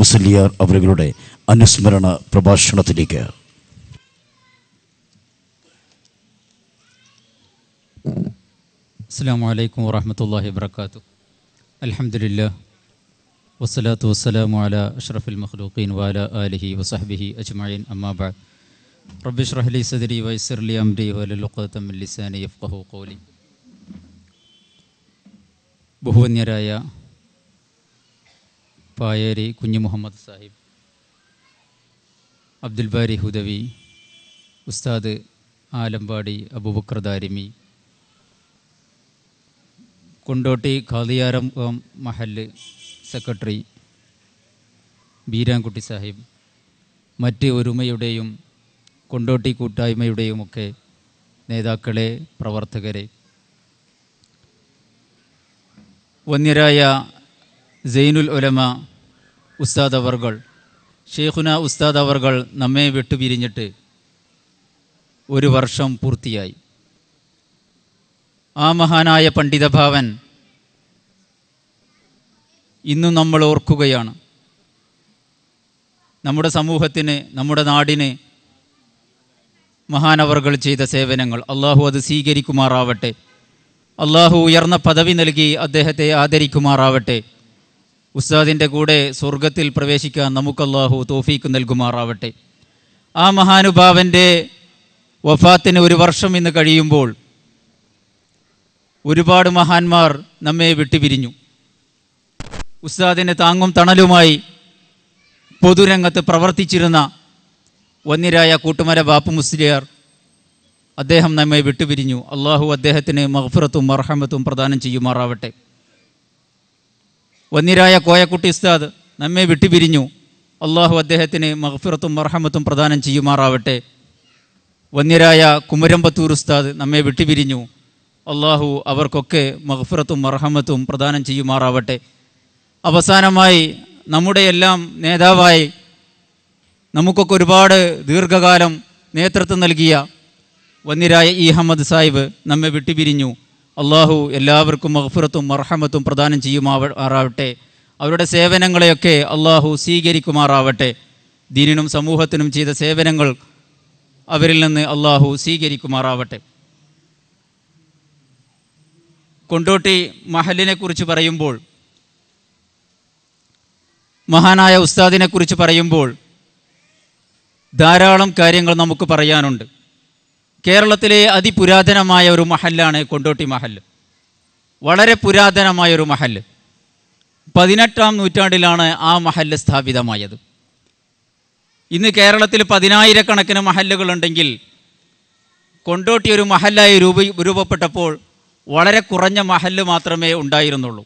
മുസലിയാർ അവരുടെ അനുസ്മരണ പ്രഭാഷണത്തിലേക്ക് അസ്സാം വലൈക്കും വാഹമത്തല്ലാഹി വാത്തു അലഹമുല്ല വസ്സലാത്തു വസ്സലാമു അല അഷ്റഫുൽ മഖ്ലൂഖീൻ വാല ആലിഹി വസഹബിഹി അജ്മൈൻ അമ്മാബാദ് റബ്ബിഷ് റഹ്ലി സദരി വൈസർലി അംരി വലുഖത്തം ലിസാനി യഫ്ഖഹു കോലി ബഹുവന്യരായ പായേരി കുഞ്ഞു മുഹമ്മദ് സാഹിബ് അബ്ദുൽ ബാരി ഹുദവി ഉസ്താദ് ആലമ്പാടി അബൂബക്കർ ദാരിമി കൊണ്ടോട്ടി കാതിയാരം മഹല് സെക്രട്ടറി ബീരാൻകുട്ടി സാഹിബ് മറ്റ് ഒരുമയുടെയും കൊണ്ടോട്ടി കൂട്ടായ്മയുടെയുമൊക്കെ നേതാക്കളെ പ്രവർത്തകരെ വന്യരായ സൈനുൽ ഉലമ ഉസ്താദ് അവർകൾ ഷെയ്ഖുന ഉസ്താദ് അവർകൾ നമ്മെ വിട്ടുപിരിഞ്ഞിട്ട് ഒരു വർഷം പൂർത്തിയായി ആ മഹാനായ പണ്ഡിതഭാവൻ ഇന്നും നമ്മൾ ഓർക്കുകയാണ് നമ്മുടെ സമൂഹത്തിന് നമ്മുടെ നാടിന് മഹാനവർകൾ ചെയ്ത സേവനങ്ങൾ അള്ളാഹു അത് സ്വീകരിക്കുമാറാവട്ടെ അള്ളാഹു ഉയർന്ന പദവി നൽകി അദ്ദേഹത്തെ ആദരിക്കുമാറാവട്ടെ ഉസ്താദിൻ്റെ കൂടെ സ്വർഗത്തിൽ പ്രവേശിക്കാൻ നമുക്കല്ലാഹു തോഫീക്ക് നൽകുമാറാവട്ടെ ആ മഹാനുഭാവൻ്റെ വഫാത്തിന് ഒരു വർഷം ഇന്ന് കഴിയുമ്പോൾ ഒരുപാട് മഹാന്മാർ നമ്മെ വിട്ടുപിരിഞ്ഞു ഉസ്താദിന് താങ്ങും തണലുമായി പൊതുരംഗത്ത് പ്രവർത്തിച്ചിരുന്ന വന്നിരായ കൂട്ടുമര ബാപ്പു മുസ്ലിയാർ അദ്ദേഹം നമ്മെ വിട്ടുപിരിഞ്ഞു അള്ളാഹു അദ്ദേഹത്തിന് മഹഫുറത്തും മർഹമത്തും പ്രദാനം ചെയ്യുമാറാവട്ടെ വന്നിരായ കോയക്കുട്ടി ഉസ്താദ് നമ്മെ വിട്ടുപിരിഞ്ഞു അള്ളാഹു അദ്ദേഹത്തിന് മഹഫിറത്തും മർഹമത്തും പ്രദാനം ചെയ്യുമാറാവട്ടെ വന്നിരായ കുമരമ്പത്തൂർ ഉസ്താദ് നമ്മെ വിട്ടുപിരിഞ്ഞു അള്ളാഹു അവർക്കൊക്കെ മഹഫിറത്തും മർഹമത്തും പ്രദാനം ചെയ്യുമാറാവട്ടെ അവസാനമായി നമ്മുടെ എല്ലാം നേതാവായി നമുക്കൊക്കെ ഒരുപാട് ദീർഘകാലം നേതൃത്വം നൽകിയ വന്നിരായ ഇ അഹമ്മദ് സാഹിബ് നമ്മെ വിട്ടുപിരിഞ്ഞു അള്ളാഹു എല്ലാവർക്കും മഹഫുറത്തും മർഹമത്തും പ്രദാനം ചെയ്യുമാറാവട്ടെ അവരുടെ സേവനങ്ങളെയൊക്കെ അള്ളാഹു സ്വീകരിക്കുമാറാവട്ടെ ദീനിനും സമൂഹത്തിനും ചെയ്ത സേവനങ്ങൾ അവരിൽ നിന്ന് അള്ളാഹു സ്വീകരിക്കുമാറാവട്ടെ കൊണ്ടോട്ടി കുറിച്ച് പറയുമ്പോൾ മഹാനായ ഉസ്താദിനെ കുറിച്ച് പറയുമ്പോൾ ധാരാളം കാര്യങ്ങൾ നമുക്ക് പറയാനുണ്ട് കേരളത്തിലെ അതിപുരാതനമായ ഒരു മഹല്ലാണ് കൊണ്ടോട്ടി മഹൽ വളരെ പുരാതനമായ ഒരു മഹൽ പതിനെട്ടാം നൂറ്റാണ്ടിലാണ് ആ മഹൽ സ്ഥാപിതമായത് ഇന്ന് കേരളത്തിൽ പതിനായിരക്കണക്കിന് മഹല്ലുകളുണ്ടെങ്കിൽ കൊണ്ടോട്ടി ഒരു മഹല്ലായി രൂപ രൂപപ്പെട്ടപ്പോൾ വളരെ കുറഞ്ഞ മഹല്ല് മാത്രമേ ഉണ്ടായിരുന്നുള്ളൂ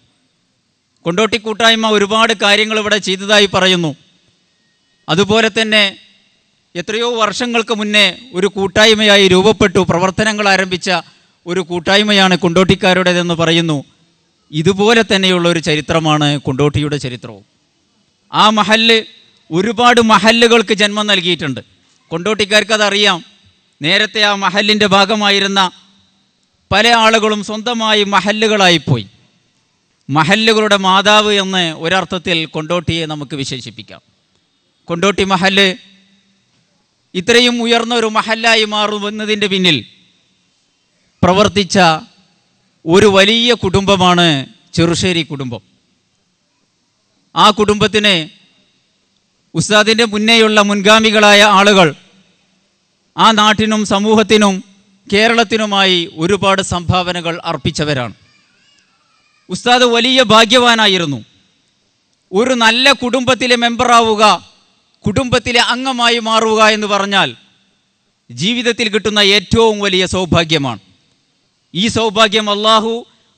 കൊണ്ടോട്ടി കൂട്ടായ്മ ഒരുപാട് കാര്യങ്ങൾ ഇവിടെ ചെയ്തതായി പറയുന്നു അതുപോലെ തന്നെ എത്രയോ വർഷങ്ങൾക്ക് മുന്നേ ഒരു കൂട്ടായ്മയായി രൂപപ്പെട്ടു പ്രവർത്തനങ്ങൾ ആരംഭിച്ച ഒരു കൂട്ടായ്മയാണ് കുണ്ടോട്ടിക്കാരുടേതെന്ന് പറയുന്നു ഇതുപോലെ തന്നെയുള്ള ഒരു ചരിത്രമാണ് കൊണ്ടോട്ടിയുടെ ചരിത്രവും ആ മഹല്ല് ഒരുപാട് മഹല്ലുകൾക്ക് ജന്മം നൽകിയിട്ടുണ്ട് കൊണ്ടോട്ടിക്കാർക്ക് അതറിയാം നേരത്തെ ആ മഹല്ലിൻ്റെ ഭാഗമായിരുന്ന പല ആളുകളും സ്വന്തമായി മഹല്ലുകളായിപ്പോയി മഹല്ലുകളുടെ മാതാവ് എന്ന് ഒരർത്ഥത്തിൽ കൊണ്ടോട്ടിയെ നമുക്ക് വിശേഷിപ്പിക്കാം കൊണ്ടോട്ടി മഹല്ല് ഇത്രയും ഉയർന്ന ഒരു മഹല്ലായി മാറുമെന്നതിൻ്റെ പിന്നിൽ പ്രവർത്തിച്ച ഒരു വലിയ കുടുംബമാണ് ചെറുശ്ശേരി കുടുംബം ആ കുടുംബത്തിന് ഉസ്താദിൻ്റെ മുന്നേയുള്ള മുൻഗാമികളായ ആളുകൾ ആ നാട്ടിനും സമൂഹത്തിനും കേരളത്തിനുമായി ഒരുപാട് സംഭാവനകൾ അർപ്പിച്ചവരാണ് ഉസ്താദ് വലിയ ഭാഗ്യവാനായിരുന്നു ഒരു നല്ല കുടുംബത്തിലെ മെമ്പറാവുക കുടുംബത്തിലെ അംഗമായി മാറുക എന്ന് പറഞ്ഞാൽ ജീവിതത്തിൽ കിട്ടുന്ന ഏറ്റവും വലിയ സൗഭാഗ്യമാണ് ഈ സൗഭാഗ്യം അള്ളാഹു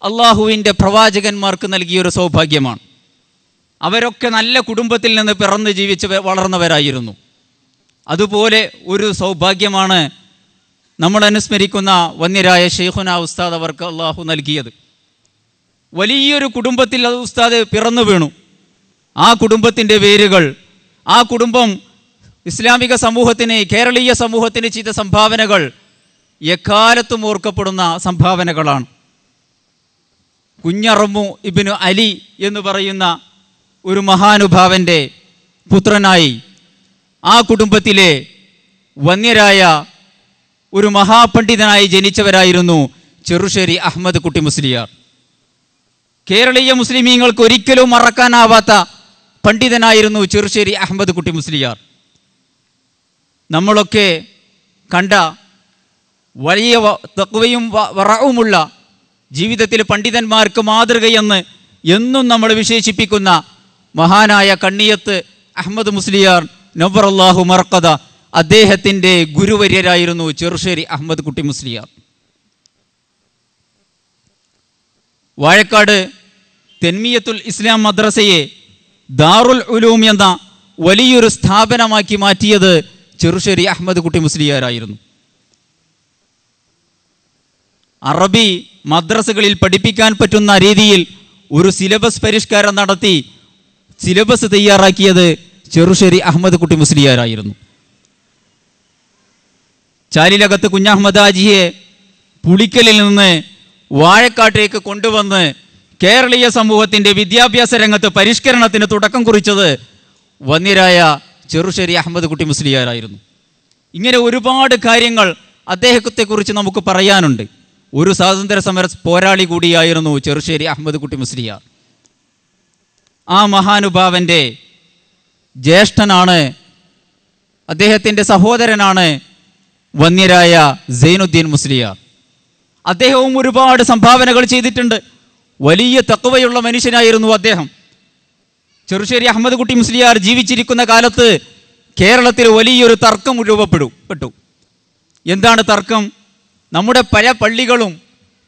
അള്ളാഹുവിൻ്റെ പ്രവാചകന്മാർക്ക് നൽകിയൊരു സൗഭാഗ്യമാണ് അവരൊക്കെ നല്ല കുടുംബത്തിൽ നിന്ന് പിറന്ന് ജീവിച്ച് വളർന്നവരായിരുന്നു അതുപോലെ ഒരു സൗഭാഗ്യമാണ് നമ്മൾ അനുസ്മരിക്കുന്ന വന്യരായ ഷെയ്ഖുന ഉസ്താദ് അവർക്ക് അള്ളാഹു നൽകിയത് വലിയൊരു കുടുംബത്തിൽ ഉസ്താദ് പിറന്നു വീണു ആ കുടുംബത്തിൻ്റെ വേരുകൾ ആ കുടുംബം ഇസ്ലാമിക സമൂഹത്തിന് കേരളീയ സമൂഹത്തിന് ചെയ്ത സംഭാവനകൾ എക്കാലത്തും ഓർക്കപ്പെടുന്ന സംഭാവനകളാണ് കുഞ്ഞറമ്മു ഇബിനു അലി എന്ന് പറയുന്ന ഒരു മഹാനുഭാവൻ്റെ പുത്രനായി ആ കുടുംബത്തിലെ വന്യരായ ഒരു മഹാപണ്ഡിതനായി ജനിച്ചവരായിരുന്നു ചെറുശ്ശേരി അഹമ്മദ് കുട്ടി മുസ്ലിയാർ കേരളീയ മുസ്ലിമീങ്ങൾക്ക് ഒരിക്കലും മറക്കാനാവാത്ത പണ്ഡിതനായിരുന്നു ചെറുശ്ശേരി അഹമ്മദ് കുട്ടി മുസ്ലിയാർ നമ്മളൊക്കെ കണ്ട വലിയ തക്വയും വറവുമുള്ള ജീവിതത്തിൽ പണ്ഡിതന്മാർക്ക് മാതൃകയെന്ന് എന്നും നമ്മൾ വിശേഷിപ്പിക്കുന്ന മഹാനായ കണ്ണിയത്ത് അഹമ്മദ് മുസ്ലിയാർ നബറല്ലാഹു മർക്കഥ അദ്ദേഹത്തിൻ്റെ ഗുരുവര്യരായിരുന്നു ചെറുശ്ശേരി അഹമ്മദ് കുട്ടി മുസ്ലിയാർ വാഴക്കാട് തെന്മിയത്തുൽ ഇസ്ലാം മദ്രസയെ ദാറുൽ ഉലൂം എന്ന വലിയൊരു സ്ഥാപനമാക്കി മാറ്റിയത് ചെറുശ്ശേരി അഹമ്മദ് കുട്ടി മുസ്ലിയാരായിരുന്നു അറബി മദ്രസകളിൽ പഠിപ്പിക്കാൻ പറ്റുന്ന രീതിയിൽ ഒരു സിലബസ് പരിഷ്കാരം നടത്തി സിലബസ് തയ്യാറാക്കിയത് ചെറുശ്ശേരി അഹമ്മദ് കുട്ടി മുസ്ലിയാരായിരുന്നു ചാലിലകത്ത് കുഞ്ഞഹമ്മദ് ആജിയെ പുളിക്കലിൽ നിന്ന് വാഴക്കാട്ടേക്ക് കൊണ്ടുവന്ന് കേരളീയ സമൂഹത്തിൻ്റെ വിദ്യാഭ്യാസ രംഗത്ത് പരിഷ്കരണത്തിന് തുടക്കം കുറിച്ചത് വന്നിരായ ചെറുശ്ശേരി അഹമ്മദ് കുട്ടി മുസ്ലിയാരായിരുന്നു ഇങ്ങനെ ഒരുപാട് കാര്യങ്ങൾ അദ്ദേഹത്തെക്കുറിച്ച് നമുക്ക് പറയാനുണ്ട് ഒരു സ്വാതന്ത്ര്യ സമര പോരാളി കൂടിയായിരുന്നു ചെറുശ്ശേരി അഹമ്മദ് കുട്ടി മുസ്ലിയാർ ആ മഹാനുഭാവൻ്റെ ജ്യേഷ്ഠനാണ് അദ്ദേഹത്തിൻ്റെ സഹോദരനാണ് വന്യരായ സൈനുദ്ദീൻ മുസ്ലിയാർ അദ്ദേഹവും ഒരുപാട് സംഭാവനകൾ ചെയ്തിട്ടുണ്ട് വലിയ തക്കവയുള്ള മനുഷ്യനായിരുന്നു അദ്ദേഹം ചെറുശ്ശേരി അഹമ്മദ് കുട്ടി മുസ്ലിയാർ ജീവിച്ചിരിക്കുന്ന കാലത്ത് കേരളത്തിൽ വലിയൊരു തർക്കം രൂപപ്പെടും പെട്ടു എന്താണ് തർക്കം നമ്മുടെ പല പള്ളികളും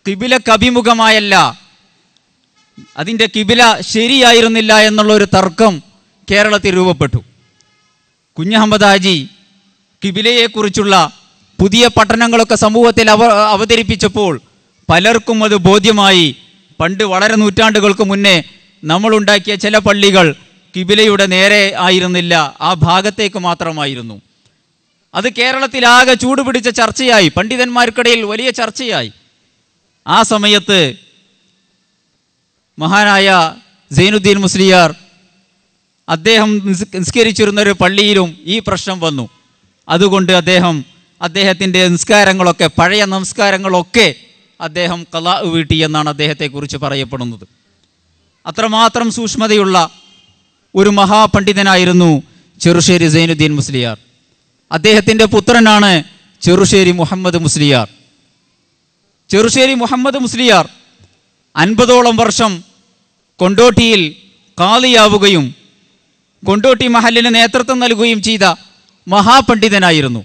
കിബിലക്ക് അഭിമുഖമായല്ല അതിൻ്റെ കിബില ശരിയായിരുന്നില്ല എന്നുള്ള ഒരു തർക്കം കേരളത്തിൽ രൂപപ്പെട്ടു കുഞ്ഞഹമ്മദ് ഹാജി കിബിലയെക്കുറിച്ചുള്ള പുതിയ പഠനങ്ങളൊക്കെ സമൂഹത്തിൽ അവ അവതരിപ്പിച്ചപ്പോൾ പലർക്കും അത് ബോധ്യമായി പണ്ട് വളരെ നൂറ്റാണ്ടുകൾക്ക് മുന്നേ നമ്മളുണ്ടാക്കിയ ചില പള്ളികൾ കിബിലയുടെ നേരെ ആയിരുന്നില്ല ആ ഭാഗത്തേക്ക് മാത്രമായിരുന്നു അത് കേരളത്തിലാകെ ചൂടുപിടിച്ച ചർച്ചയായി പണ്ഡിതന്മാർക്കിടയിൽ വലിയ ചർച്ചയായി ആ സമയത്ത് മഹാനായ സൈനുദ്ദീൻ മുസ്ലിയാർ അദ്ദേഹം നിസ്കരിച്ചിരുന്നൊരു പള്ളിയിലും ഈ പ്രശ്നം വന്നു അതുകൊണ്ട് അദ്ദേഹം അദ്ദേഹത്തിൻ്റെ നിസ്കാരങ്ങളൊക്കെ പഴയ നമസ്കാരങ്ങളൊക്കെ അദ്ദേഹം കലാ വീട്ടി എന്നാണ് അദ്ദേഹത്തെക്കുറിച്ച് പറയപ്പെടുന്നത് അത്രമാത്രം സൂക്ഷ്മതയുള്ള ഒരു മഹാപണ്ഡിതനായിരുന്നു ചെറുശ്ശേരി സൈനുദ്ദീൻ മുസ്ലിയാർ അദ്ദേഹത്തിൻ്റെ പുത്രനാണ് ചെറുശ്ശേരി മുഹമ്മദ് മുസ്ലിയാർ ചെറുശ്ശേരി മുഹമ്മദ് മുസ്ലിയാർ അൻപതോളം വർഷം കൊണ്ടോട്ടിയിൽ കാളിയാവുകയും കൊണ്ടോട്ടി മഹലിന് നേതൃത്വം നൽകുകയും ചെയ്ത മഹാപണ്ഡിതനായിരുന്നു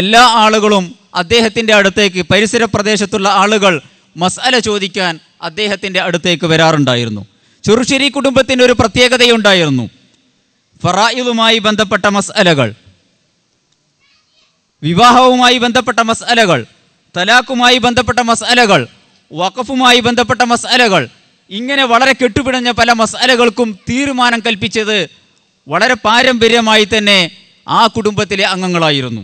എല്ലാ ആളുകളും അദ്ദേഹത്തിൻ്റെ അടുത്തേക്ക് പരിസര പ്രദേശത്തുള്ള ആളുകൾ മസാല ചോദിക്കാൻ അദ്ദേഹത്തിൻ്റെ അടുത്തേക്ക് വരാറുണ്ടായിരുന്നു ചുറുശ്ശേരി കുടുംബത്തിൻ്റെ ഒരു പ്രത്യേകതയുണ്ടായിരുന്നു ഫറായിദുമായി ബന്ധപ്പെട്ട മസാലകൾ വിവാഹവുമായി ബന്ധപ്പെട്ട മസാലകൾ തലാക്കുമായി ബന്ധപ്പെട്ട മസാലകൾ വഖഫുമായി ബന്ധപ്പെട്ട മസാലകൾ ഇങ്ങനെ വളരെ കെട്ടുപിണഞ്ഞ പല മസാലകൾക്കും തീരുമാനം കൽപ്പിച്ചത് വളരെ പാരമ്പര്യമായി തന്നെ ആ കുടുംബത്തിലെ അംഗങ്ങളായിരുന്നു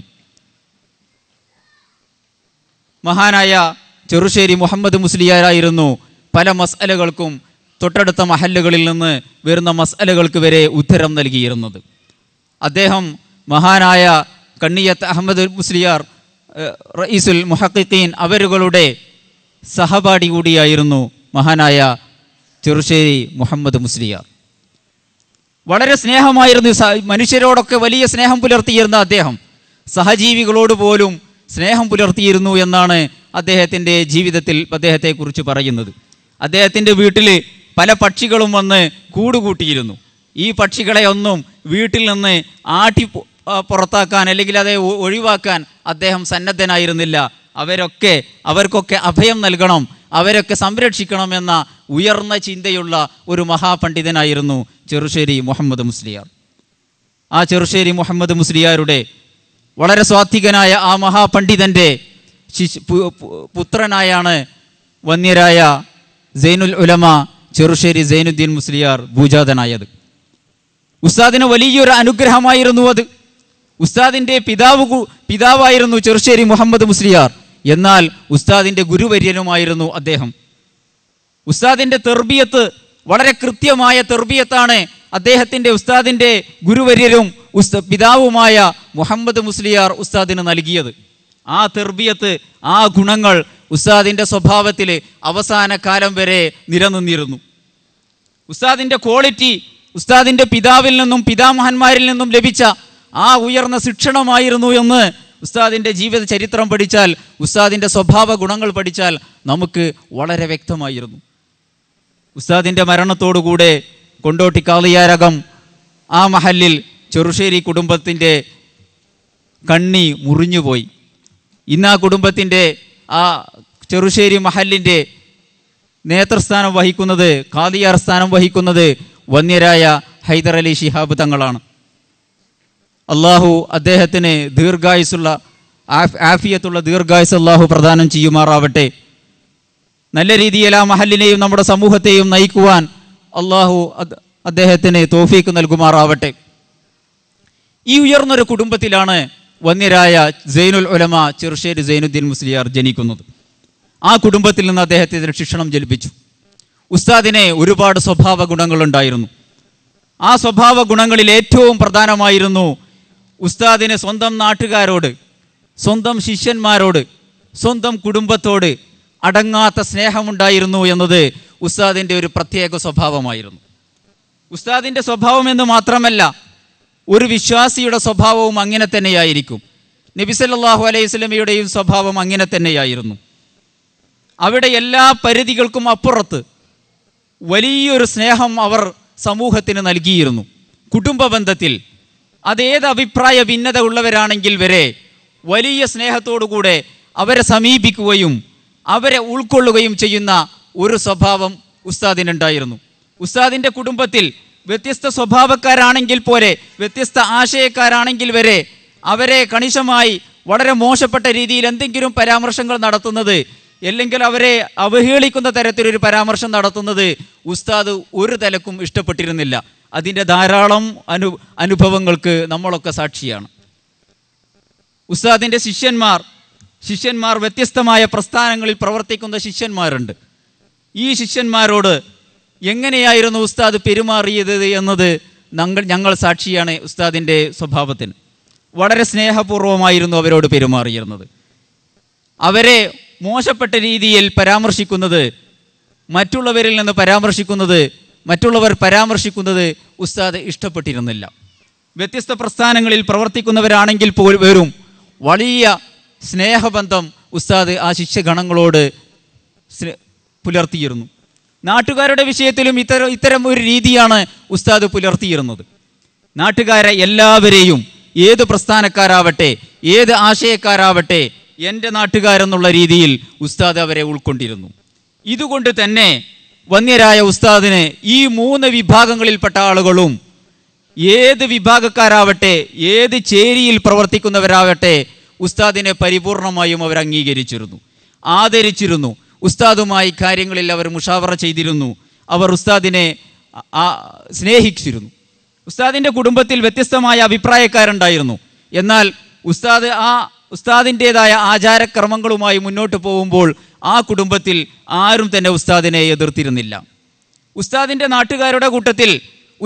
മഹാനായ ചെറുശ്ശേരി മുഹമ്മദ് മുസ്ലിയാരായിരുന്നു പല മസ്അലകൾക്കും തൊട്ടടുത്ത മഹല്ലുകളിൽ നിന്ന് വരുന്ന മസ്അലകൾക്ക് വരെ ഉത്തരം നൽകിയിരുന്നത് അദ്ദേഹം മഹാനായ കണ്ണിയത്ത് അഹമ്മദ് മുസ്ലിയാർ റയീസുൽ മുഹക്കിഖീൻ അവരുകളുടെ സഹപാഠി കൂടിയായിരുന്നു മഹാനായ ചെറുശ്ശേരി മുഹമ്മദ് മുസ്ലിയാർ വളരെ സ്നേഹമായിരുന്നു മനുഷ്യരോടൊക്കെ വലിയ സ്നേഹം പുലർത്തിയിരുന്ന അദ്ദേഹം സഹജീവികളോട് പോലും സ്നേഹം പുലർത്തിയിരുന്നു എന്നാണ് അദ്ദേഹത്തിൻ്റെ ജീവിതത്തിൽ അദ്ദേഹത്തെക്കുറിച്ച് പറയുന്നത് അദ്ദേഹത്തിൻ്റെ വീട്ടിൽ പല പക്ഷികളും വന്ന് കൂടുകൂട്ടിയിരുന്നു ഈ പക്ഷികളെയൊന്നും വീട്ടിൽ നിന്ന് ആട്ടി പുറത്താക്കാൻ അല്ലെങ്കിൽ അതെ ഒഴിവാക്കാൻ അദ്ദേഹം സന്നദ്ധനായിരുന്നില്ല അവരൊക്കെ അവർക്കൊക്കെ അഭയം നൽകണം അവരൊക്കെ സംരക്ഷിക്കണമെന്ന ഉയർന്ന ചിന്തയുള്ള ഒരു മഹാപണ്ഡിതനായിരുന്നു ചെറുശ്ശേരി മുഹമ്മദ് മുസ്ലിയാർ ആ ചെറുശ്ശേരി മുഹമ്മദ് മുസ്ലിയാരുടെ വളരെ സ്വാത്വികനായ ആ മഹാപണ്ഡിതൻ്റെ ശിശു പുത്രനായാണ് വന്യരായ സൈനുൽ ഉലമ ചെറുശ്ശേരി സൈനുദ്ദീൻ മുസ്ലിയാർ ഭൂജാതനായത് ഉസ്താദിന് വലിയൊരു അനുഗ്രഹമായിരുന്നു അത് ഉസ്താദിൻ്റെ പിതാവ് പിതാവായിരുന്നു ചെറുശ്ശേരി മുഹമ്മദ് മുസ്ലിയാർ എന്നാൽ ഉസ്താദിൻ്റെ ഗുരുവര്യനുമായിരുന്നു അദ്ദേഹം ഉസ്താദിൻ്റെ തെർബിയത്ത് വളരെ കൃത്യമായ തെർബിയത്താണ് അദ്ദേഹത്തിൻ്റെ ഉസ്താദിൻ്റെ ഗുരുവര്യരും ഉസ്ത പിതാവുമായ മുഹമ്മദ് മുസ്ലിയാർ ഉസ്താദിന് നൽകിയത് ആ തെർബിയത്ത് ആ ഗുണങ്ങൾ ഉസ്താദിൻ്റെ സ്വഭാവത്തിൽ അവസാന കാലം വരെ നിലനിന്നിരുന്നു ഉസ്താദിൻ്റെ ക്വാളിറ്റി ഉസ്താദിൻ്റെ പിതാവിൽ നിന്നും പിതാമഹന്മാരിൽ നിന്നും ലഭിച്ച ആ ഉയർന്ന ശിക്ഷണമായിരുന്നു എന്ന് ഉസ്താദിൻ്റെ ജീവിത ചരിത്രം പഠിച്ചാൽ ഉസ്താദിൻ്റെ സ്വഭാവ ഗുണങ്ങൾ പഠിച്ചാൽ നമുക്ക് വളരെ വ്യക്തമായിരുന്നു ഉസ്താദിൻ്റെ മരണത്തോടുകൂടെ കൊണ്ടോട്ടി കാളിയാരകം ആ മഹലിൽ ചെറുശ്ശേരി കുടുംബത്തിൻ്റെ കണ്ണി മുറിഞ്ഞുപോയി ഇന്ന് ആ കുടുംബത്തിൻ്റെ ആ ചെറുശ്ശേരി മഹലിൻ്റെ നേതൃസ്ഥാനം വഹിക്കുന്നത് കാതിയാർ സ്ഥാനം വഹിക്കുന്നത് വന്യരായ ഹൈദർ അലി ഷിഹാബ് തങ്ങളാണ് അള്ളാഹു അദ്ദേഹത്തിന് ദീർഘായുസുള്ള ആഫിയത്തുള്ള ദീർഘായുസ് അള്ളാഹു പ്രദാനം ചെയ്യുമാറാവട്ടെ നല്ല രീതിയിൽ ആ മഹലിനെയും നമ്മുടെ സമൂഹത്തെയും നയിക്കുവാൻ അള്ളാഹു അദ്ദേഹത്തിന് തോഫീക്ക് നൽകുമാറാവട്ടെ ഈ ഉയർന്നൊരു കുടുംബത്തിലാണ് വന്യരായ ജൈനുൽ ഉലമ ചെറുശ്ശേരി ജൈനുദ്ദീൻ മുസ്ലിയാർ ജനിക്കുന്നത് ആ കുടുംബത്തിൽ നിന്ന് അദ്ദേഹത്തെ ശിക്ഷണം ജലിപ്പിച്ചു ഉസ്താദിനെ ഒരുപാട് സ്വഭാവ ഗുണങ്ങളുണ്ടായിരുന്നു ആ സ്വഭാവ ഗുണങ്ങളിൽ ഏറ്റവും പ്രധാനമായിരുന്നു ഉസ്താദിനെ സ്വന്തം നാട്ടുകാരോട് സ്വന്തം ശിഷ്യന്മാരോട് സ്വന്തം കുടുംബത്തോട് അടങ്ങാത്ത സ്നേഹമുണ്ടായിരുന്നു എന്നത് ഉസ്താദിൻ്റെ ഒരു പ്രത്യേക സ്വഭാവമായിരുന്നു ഉസ്താദിൻ്റെ സ്വഭാവം എന്ന് മാത്രമല്ല ഒരു വിശ്വാസിയുടെ സ്വഭാവവും അങ്ങനെ തന്നെയായിരിക്കും നബിസല്ലാഹു അലൈഹി സ്വലമിയുടെയും സ്വഭാവം അങ്ങനെ തന്നെയായിരുന്നു അവിടെ എല്ലാ പരിധികൾക്കും അപ്പുറത്ത് വലിയൊരു സ്നേഹം അവർ സമൂഹത്തിന് നൽകിയിരുന്നു കുടുംബ ബന്ധത്തിൽ അതേത് അഭിപ്രായ ഭിന്നത ഉള്ളവരാണെങ്കിൽ വരെ വലിയ സ്നേഹത്തോടുകൂടെ അവരെ സമീപിക്കുകയും അവരെ ഉൾക്കൊള്ളുകയും ചെയ്യുന്ന ഒരു സ്വഭാവം ഉസ്താദിനുണ്ടായിരുന്നു ഉസ്താദിൻ്റെ കുടുംബത്തിൽ വ്യത്യസ്ത സ്വഭാവക്കാരാണെങ്കിൽ പോരെ വ്യത്യസ്ത ആശയക്കാരാണെങ്കിൽ വരെ അവരെ കണിശമായി വളരെ മോശപ്പെട്ട രീതിയിൽ എന്തെങ്കിലും പരാമർശങ്ങൾ നടത്തുന്നത് അല്ലെങ്കിൽ അവരെ അവഹേളിക്കുന്ന തരത്തിലൊരു പരാമർശം നടത്തുന്നത് ഉസ്താദ് ഒരു തലക്കും ഇഷ്ടപ്പെട്ടിരുന്നില്ല അതിൻ്റെ ധാരാളം അനു അനുഭവങ്ങൾക്ക് നമ്മളൊക്കെ സാക്ഷിയാണ് ഉസ്താദിൻ്റെ ശിഷ്യന്മാർ ശിഷ്യന്മാർ വ്യത്യസ്തമായ പ്രസ്ഥാനങ്ങളിൽ പ്രവർത്തിക്കുന്ന ശിഷ്യന്മാരുണ്ട് ഈ ശിഷ്യന്മാരോട് എങ്ങനെയായിരുന്നു ഉസ്താദ് പെരുമാറിയത് എന്നത് ഞങ്ങൾ ഞങ്ങൾ സാക്ഷിയാണ് ഉസ്താദിൻ്റെ സ്വഭാവത്തിന് വളരെ സ്നേഹപൂർവ്വമായിരുന്നു അവരോട് പെരുമാറിയിരുന്നത് അവരെ മോശപ്പെട്ട രീതിയിൽ പരാമർശിക്കുന്നത് മറ്റുള്ളവരിൽ നിന്ന് പരാമർശിക്കുന്നത് മറ്റുള്ളവർ പരാമർശിക്കുന്നത് ഉസ്താദ് ഇഷ്ടപ്പെട്ടിരുന്നില്ല വ്യത്യസ്ത പ്രസ്ഥാനങ്ങളിൽ പ്രവർത്തിക്കുന്നവരാണെങ്കിൽ പോലും വലിയ സ്നേഹബന്ധം ഉസ്താദ് ആ ശിഷ്യഗണങ്ങളോട് പുലർത്തിയിരുന്നു നാട്ടുകാരുടെ വിഷയത്തിലും ഇത്തരം ഇത്തരം ഒരു രീതിയാണ് ഉസ്താദ് പുലർത്തിയിരുന്നത് നാട്ടുകാരെ എല്ലാവരെയും ഏത് പ്രസ്ഥാനക്കാരാവട്ടെ ഏത് ആശയക്കാരാവട്ടെ എൻ്റെ നാട്ടുകാരെന്നുള്ള രീതിയിൽ ഉസ്താദ് അവരെ ഉൾക്കൊണ്ടിരുന്നു ഇതുകൊണ്ട് തന്നെ വന്യരായ ഉസ്താദിന് ഈ മൂന്ന് വിഭാഗങ്ങളിൽപ്പെട്ട ആളുകളും ഏത് വിഭാഗക്കാരാവട്ടെ ഏത് ചേരിയിൽ പ്രവർത്തിക്കുന്നവരാവട്ടെ ഉസ്താദിനെ പരിപൂർണമായും അവർ അംഗീകരിച്ചിരുന്നു ആദരിച്ചിരുന്നു ഉസ്താദുമായി കാര്യങ്ങളിൽ അവർ മുഷാവറ ചെയ്തിരുന്നു അവർ ഉസ്താദിനെ സ്നേഹിച്ചിരുന്നു ഉസ്താദിൻ്റെ കുടുംബത്തിൽ വ്യത്യസ്തമായ അഭിപ്രായക്കാരുണ്ടായിരുന്നു എന്നാൽ ഉസ്താദ് ആ ഉസ്താദിൻ്റെതായ ആചാരക്രമങ്ങളുമായി മുന്നോട്ട് പോകുമ്പോൾ ആ കുടുംബത്തിൽ ആരും തന്നെ ഉസ്താദിനെ എതിർത്തിരുന്നില്ല ഉസ്താദിൻ്റെ നാട്ടുകാരുടെ കൂട്ടത്തിൽ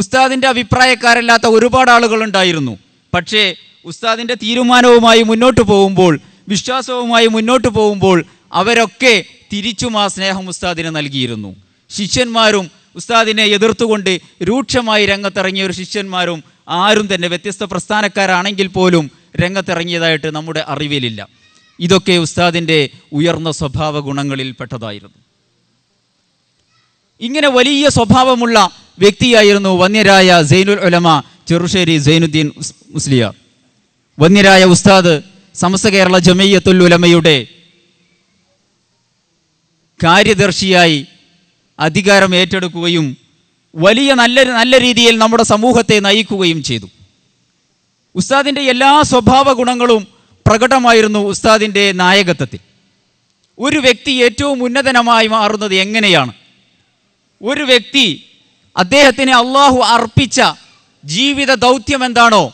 ഉസ്താദിൻ്റെ അഭിപ്രായക്കാരല്ലാത്ത ഒരുപാട് ആളുകളുണ്ടായിരുന്നു പക്ഷേ ഉസ്താദിൻ്റെ തീരുമാനവുമായി മുന്നോട്ട് പോകുമ്പോൾ വിശ്വാസവുമായി മുന്നോട്ട് പോകുമ്പോൾ അവരൊക്കെ തിരിച്ചും ആ സ്നേഹം ഉസ്താദിനെ നൽകിയിരുന്നു ശിഷ്യന്മാരും ഉസ്താദിനെ എതിർത്തുകൊണ്ട് രൂക്ഷമായി രംഗത്തിറങ്ങിയ ഒരു ശിഷ്യന്മാരും ആരും തന്നെ വ്യത്യസ്ത പ്രസ്ഥാനക്കാരാണെങ്കിൽ പോലും രംഗത്തിറങ്ങിയതായിട്ട് നമ്മുടെ അറിവിലില്ല ഇതൊക്കെ ഉസ്താദിൻ്റെ ഉയർന്ന സ്വഭാവ ഗുണങ്ങളിൽ പെട്ടതായിരുന്നു ഇങ്ങനെ വലിയ സ്വഭാവമുള്ള വ്യക്തിയായിരുന്നു വന്യരായ സൈനുൽ ഉലമ ചെറുശ്ശേരി സൈനുദ്ദീൻ മുസ്ലിയാർ വന്യരായ ഉസ്താദ് സമസ്ത കേരള ജമയ്യത്തുൽ ഉലമയുടെ കാര്യദർശിയായി അധികാരം ഏറ്റെടുക്കുകയും വലിയ നല്ല നല്ല രീതിയിൽ നമ്മുടെ സമൂഹത്തെ നയിക്കുകയും ചെയ്തു ഉസ്താദിൻ്റെ എല്ലാ സ്വഭാവ ഗുണങ്ങളും പ്രകടമായിരുന്നു ഉസ്താദിൻ്റെ നായകത്വത്തിൽ ഒരു വ്യക്തി ഏറ്റവും ഉന്നതനമായി മാറുന്നത് എങ്ങനെയാണ് ഒരു വ്യക്തി അദ്ദേഹത്തിന് അള്ളാഹു അർപ്പിച്ച ജീവിത ദൗത്യം എന്താണോ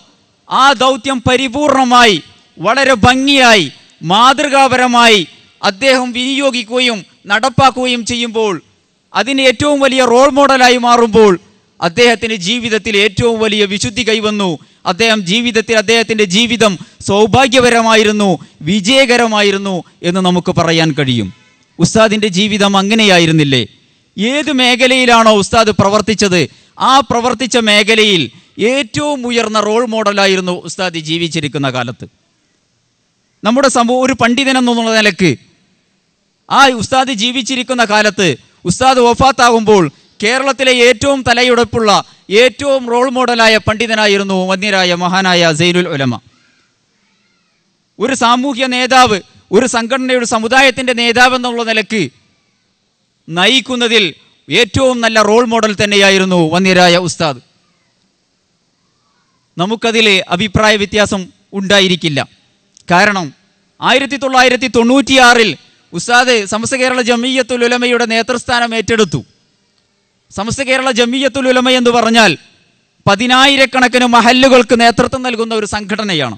ആ ദൗത്യം പരിപൂർണമായി വളരെ ഭംഗിയായി മാതൃകാപരമായി അദ്ദേഹം വിനിയോഗിക്കുകയും നടപ്പാക്കുകയും ചെയ്യുമ്പോൾ അതിന് ഏറ്റവും വലിയ റോൾ മോഡലായി മാറുമ്പോൾ അദ്ദേഹത്തിന്റെ ജീവിതത്തിൽ ഏറ്റവും വലിയ വിശുദ്ധി കൈവന്നു അദ്ദേഹം ജീവിതത്തിൽ അദ്ദേഹത്തിന്റെ ജീവിതം സൗഭാഗ്യപരമായിരുന്നു വിജയകരമായിരുന്നു എന്ന് നമുക്ക് പറയാൻ കഴിയും ഉസ്താദിന്റെ ജീവിതം അങ്ങനെയായിരുന്നില്ലേ ഏത് മേഖലയിലാണോ ഉസ്താദ് പ്രവർത്തിച്ചത് ആ പ്രവർത്തിച്ച മേഖലയിൽ ഏറ്റവും ഉയർന്ന റോൾ മോഡലായിരുന്നു ഉസ്താദ് ജീവിച്ചിരിക്കുന്ന കാലത്ത് നമ്മുടെ സമൂഹം ഒരു പണ്ഡിതനെന്നുള്ള നിലക്ക് ആ ഉസ്താദ് ജീവിച്ചിരിക്കുന്ന കാലത്ത് ഉസ്താദ് വഫാത്താകുമ്പോൾ കേരളത്തിലെ ഏറ്റവും തലയുടപ്പുള്ള ഏറ്റവും റോൾ മോഡലായ പണ്ഡിതനായിരുന്നു വന്യരായ മഹാനായ സൈനുൽ ഉലമ ഒരു സാമൂഹ്യ നേതാവ് ഒരു സംഘടനയുടെ സമുദായത്തിൻ്റെ നേതാവ് എന്നുള്ള നിലക്ക് നയിക്കുന്നതിൽ ഏറ്റവും നല്ല റോൾ മോഡൽ തന്നെയായിരുന്നു വന്യരായ ഉസ്താദ് നമുക്കതിൽ അഭിപ്രായ വ്യത്യാസം ഉണ്ടായിരിക്കില്ല കാരണം ആയിരത്തി തൊള്ളായിരത്തി തൊണ്ണൂറ്റിയാറിൽ ഉസ്താദ് സമസ്ത കേരള ജമീയത്തുൽ ഉലമയുടെ നേതൃസ്ഥാനം ഏറ്റെടുത്തു സമസ്ത കേരള ജമീയത്തുൽ ഉലമ എന്ന് പറഞ്ഞാൽ പതിനായിരക്കണക്കിന് മഹല്ലുകൾക്ക് നേതൃത്വം നൽകുന്ന ഒരു സംഘടനയാണ്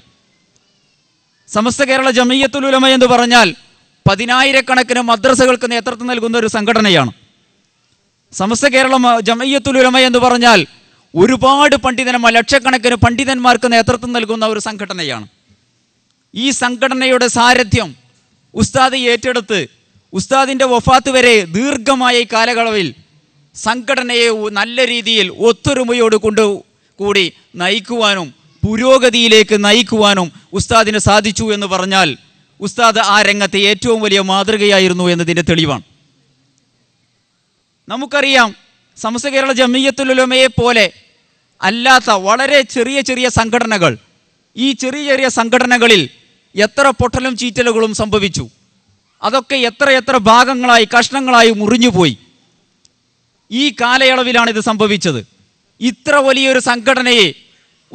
സമസ്ത കേരള ജമീയത്തുൽ ഉലമ എന്ന് പറഞ്ഞാൽ പതിനായിരക്കണക്കിന് മദ്രസകൾക്ക് നേതൃത്വം നൽകുന്ന ഒരു സംഘടനയാണ് സമസ്ത കേരള ജമയ്യത്തുൽ ഉലമ എന്ന് പറഞ്ഞാൽ ഒരുപാട് പണ്ഡിതന്മാർ ലക്ഷക്കണക്കിന് പണ്ഡിതന്മാർക്ക് നേതൃത്വം നൽകുന്ന ഒരു സംഘടനയാണ് ഈ സംഘടനയുടെ സാരഥ്യം ഉസ്താദ് ഏറ്റെടുത്ത് ഉസ്താദിൻ്റെ വഫാത്ത് വരെ ദീർഘമായ ഈ കാലയളവിൽ സംഘടനയെ നല്ല രീതിയിൽ ഒത്തൊരുമയോട് കൊണ്ടു കൂടി നയിക്കുവാനും പുരോഗതിയിലേക്ക് നയിക്കുവാനും ഉസ്താദിന് സാധിച്ചു എന്ന് പറഞ്ഞാൽ ഉസ്താദ് ആ രംഗത്തെ ഏറ്റവും വലിയ മാതൃകയായിരുന്നു എന്നതിൻ്റെ തെളിവാണ് നമുക്കറിയാം സമസ്ത കേരള ജമീയത്തുലുലമയെ പോലെ അല്ലാത്ത വളരെ ചെറിയ ചെറിയ സംഘടനകൾ ഈ ചെറിയ ചെറിയ സംഘടനകളിൽ എത്ര പൊട്ടലും ചീറ്റലുകളും സംഭവിച്ചു അതൊക്കെ എത്ര എത്ര ഭാഗങ്ങളായി കഷ്ണങ്ങളായി മുറിഞ്ഞുപോയി ഈ കാലയളവിലാണ് ഇത് സംഭവിച്ചത് ഇത്ര വലിയൊരു സംഘടനയെ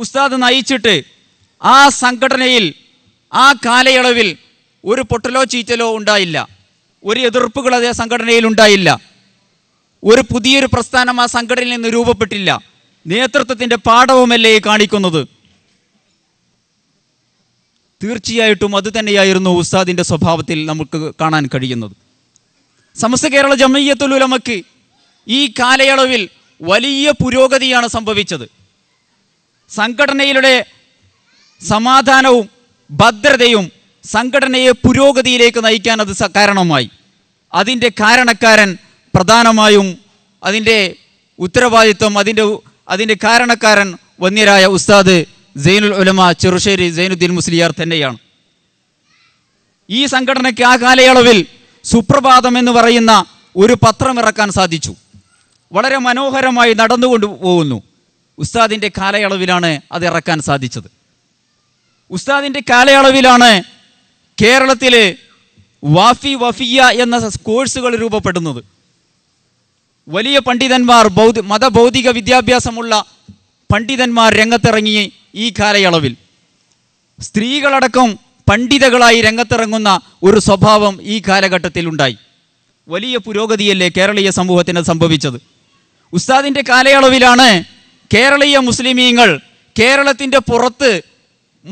ഉസ്താദ് നയിച്ചിട്ട് ആ സംഘടനയിൽ ആ കാലയളവിൽ ഒരു പൊട്ടലോ ചീറ്റലോ ഉണ്ടായില്ല ഒരു എതിർപ്പുകൾ അതേ സംഘടനയിൽ ഉണ്ടായില്ല ഒരു പുതിയൊരു പ്രസ്ഥാനം ആ സംഘടനയിൽ നിന്ന് രൂപപ്പെട്ടില്ല നേതൃത്വത്തിൻ്റെ പാഠവുമല്ലേ കാണിക്കുന്നത് തീർച്ചയായിട്ടും അത് തന്നെയായിരുന്നു ഉസ്താദിൻ്റെ സ്വഭാവത്തിൽ നമുക്ക് കാണാൻ കഴിയുന്നത് സമസ്ത കേരള ജമയ്യത്തുലുലമക്ക് ഈ കാലയളവിൽ വലിയ പുരോഗതിയാണ് സംഭവിച്ചത് സംഘടനയിലൂടെ സമാധാനവും ഭദ്രതയും സംഘടനയെ പുരോഗതിയിലേക്ക് നയിക്കാൻ അത് കാരണമായി അതിൻ്റെ കാരണക്കാരൻ പ്രധാനമായും അതിൻ്റെ ഉത്തരവാദിത്വം അതിൻ്റെ അതിൻ്റെ കാരണക്കാരൻ വന്യരായ ഉസ്താദ് സൈനുൽ ഉലമ ചെറുശ്ശേരി ജൈനുദ്ദീൻ മുസ്ലിയാർ തന്നെയാണ് ഈ സംഘടനയ്ക്ക് ആ കാലയളവിൽ സുപ്രഭാതം എന്ന് പറയുന്ന ഒരു പത്രം ഇറക്കാൻ സാധിച്ചു വളരെ മനോഹരമായി നടന്നുകൊണ്ട് പോകുന്നു ഉസ്താദിൻ്റെ കാലയളവിലാണ് അത് ഇറക്കാൻ സാധിച്ചത് ഉസ്താദിൻ്റെ കാലയളവിലാണ് കേരളത്തിലെ വാഫി വഫിയ എന്ന കോഴ്സുകൾ രൂപപ്പെടുന്നത് വലിയ പണ്ഡിതന്മാർ ബൗദ്ധ മതഭൗതിക വിദ്യാഭ്യാസമുള്ള പണ്ഡിതന്മാർ രംഗത്തിറങ്ങി ഈ കാലയളവിൽ സ്ത്രീകളടക്കം പണ്ഡിതകളായി രംഗത്തിറങ്ങുന്ന ഒരു സ്വഭാവം ഈ കാലഘട്ടത്തിൽ ഉണ്ടായി വലിയ പുരോഗതിയല്ലേ കേരളീയ സമൂഹത്തിന് സംഭവിച്ചത് ഉസ്താദിൻ്റെ കാലയളവിലാണ് കേരളീയ മുസ്ലിമീങ്ങൾ കേരളത്തിൻ്റെ പുറത്ത്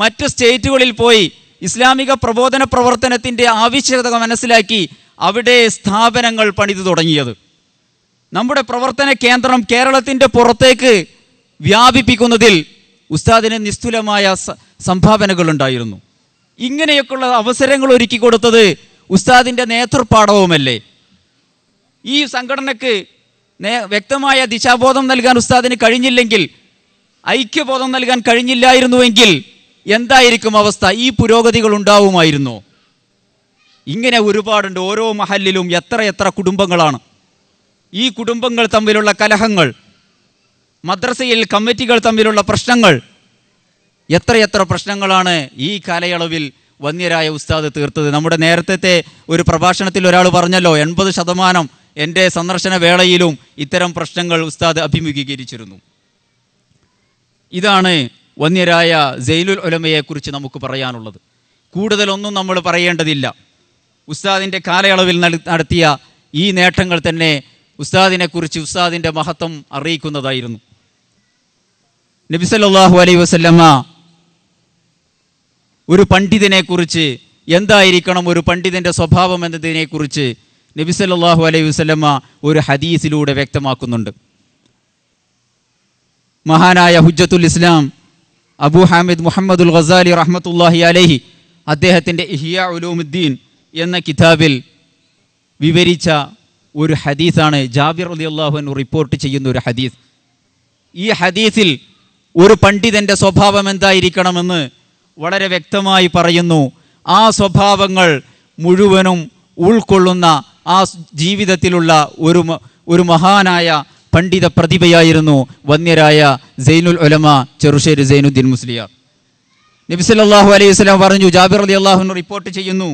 മറ്റ് സ്റ്റേറ്റുകളിൽ പോയി ഇസ്ലാമിക പ്രബോധന പ്രവർത്തനത്തിൻ്റെ ആവശ്യകത മനസ്സിലാക്കി അവിടെ സ്ഥാപനങ്ങൾ പണിതു തുടങ്ങിയത് നമ്മുടെ പ്രവർത്തന കേന്ദ്രം കേരളത്തിൻ്റെ പുറത്തേക്ക് വ്യാപിപ്പിക്കുന്നതിൽ ഉസ്താദിന് നിസ്തുലമായ സംഭാവനകളുണ്ടായിരുന്നു ഇങ്ങനെയൊക്കെയുള്ള അവസരങ്ങൾ ഒരുക്കി കൊടുത്തത് ഉസ്താദിൻ്റെ നേതൃപാഠവുമല്ലേ ഈ സംഘടനക്ക് വ്യക്തമായ ദിശാബോധം നൽകാൻ ഉസ്താദിന് കഴിഞ്ഞില്ലെങ്കിൽ ഐക്യബോധം നൽകാൻ കഴിഞ്ഞില്ലായിരുന്നുവെങ്കിൽ എന്തായിരിക്കും അവസ്ഥ ഈ പുരോഗതികൾ ഉണ്ടാവുമായിരുന്നു ഇങ്ങനെ ഒരുപാടുണ്ട് ഓരോ മഹല്ലിലും എത്ര എത്ര കുടുംബങ്ങളാണ് ഈ കുടുംബങ്ങൾ തമ്മിലുള്ള കലഹങ്ങൾ മദ്രസയിൽ കമ്മിറ്റികൾ തമ്മിലുള്ള പ്രശ്നങ്ങൾ എത്രയെത്ര പ്രശ്നങ്ങളാണ് ഈ കാലയളവിൽ വന്യരായ ഉസ്താദ് തീർത്തത് നമ്മുടെ നേരത്തെ ഒരു പ്രഭാഷണത്തിൽ ഒരാൾ പറഞ്ഞല്ലോ എൺപത് ശതമാനം എൻ്റെ സന്ദർശന വേളയിലും ഇത്തരം പ്രശ്നങ്ങൾ ഉസ്താദ് അഭിമുഖീകരിച്ചിരുന്നു ഇതാണ് വന്യരായ ജയിലുൽ ഒലമയെക്കുറിച്ച് നമുക്ക് പറയാനുള്ളത് കൂടുതലൊന്നും നമ്മൾ പറയേണ്ടതില്ല ഉസ്താദിൻ്റെ കാലയളവിൽ നടത്തിയ ഈ നേട്ടങ്ങൾ തന്നെ ഉസ്താദിനെക്കുറിച്ച് ഉസ്താദിൻ്റെ മഹത്വം അറിയിക്കുന്നതായിരുന്നു നബിസല്ലാഹു അലൈ വസല്ലമ്മ ഒരു പണ്ഡിതനെ കുറിച്ച് എന്തായിരിക്കണം ഒരു പണ്ഡിതൻ്റെ സ്വഭാവം എന്നതിനെക്കുറിച്ച് നബിസല്ലാഹു അലൈ വസല്ലമ്മ ഒരു ഹദീസിലൂടെ വ്യക്തമാക്കുന്നുണ്ട് മഹാനായ ഹുജ്ജത്തുൽ ഇസ്ലാം അബു ഹാമിദ് മുഹമ്മദുൽ ഗസാലി റഹ്മത്തുല്ലാഹി അലൈഹി അദ്ദേഹത്തിൻ്റെ ഇഹിയ ഉലൂമുദ്ദീൻ എന്ന കിതാബിൽ വിവരിച്ച ഒരു ഹദീസാണ് ജാബിർ അലി അള്ളാഹു റിപ്പോർട്ട് ചെയ്യുന്ന ഒരു ഹദീസ് ഈ ഹദീസിൽ ഒരു പണ്ഡിതൻ്റെ സ്വഭാവം എന്തായിരിക്കണമെന്ന് വളരെ വ്യക്തമായി പറയുന്നു ആ സ്വഭാവങ്ങൾ മുഴുവനും ഉൾക്കൊള്ളുന്ന ആ ജീവിതത്തിലുള്ള ഒരു ഒരു മഹാനായ പണ്ഡിത പ്രതിഭയായിരുന്നു വന്യരായ സൈനുൽ ഒലമ ചെറുശ്ശേരി സൈനുദ്ദീൻ മുസ്ലിയാർ നബി സല്ലല്ലാഹു അലൈഹി വസല്ലം പറഞ്ഞു ജാബിർ അലി അള്ളാഹുവിന് റിപ്പോർട്ട് ചെയ്യുന്നു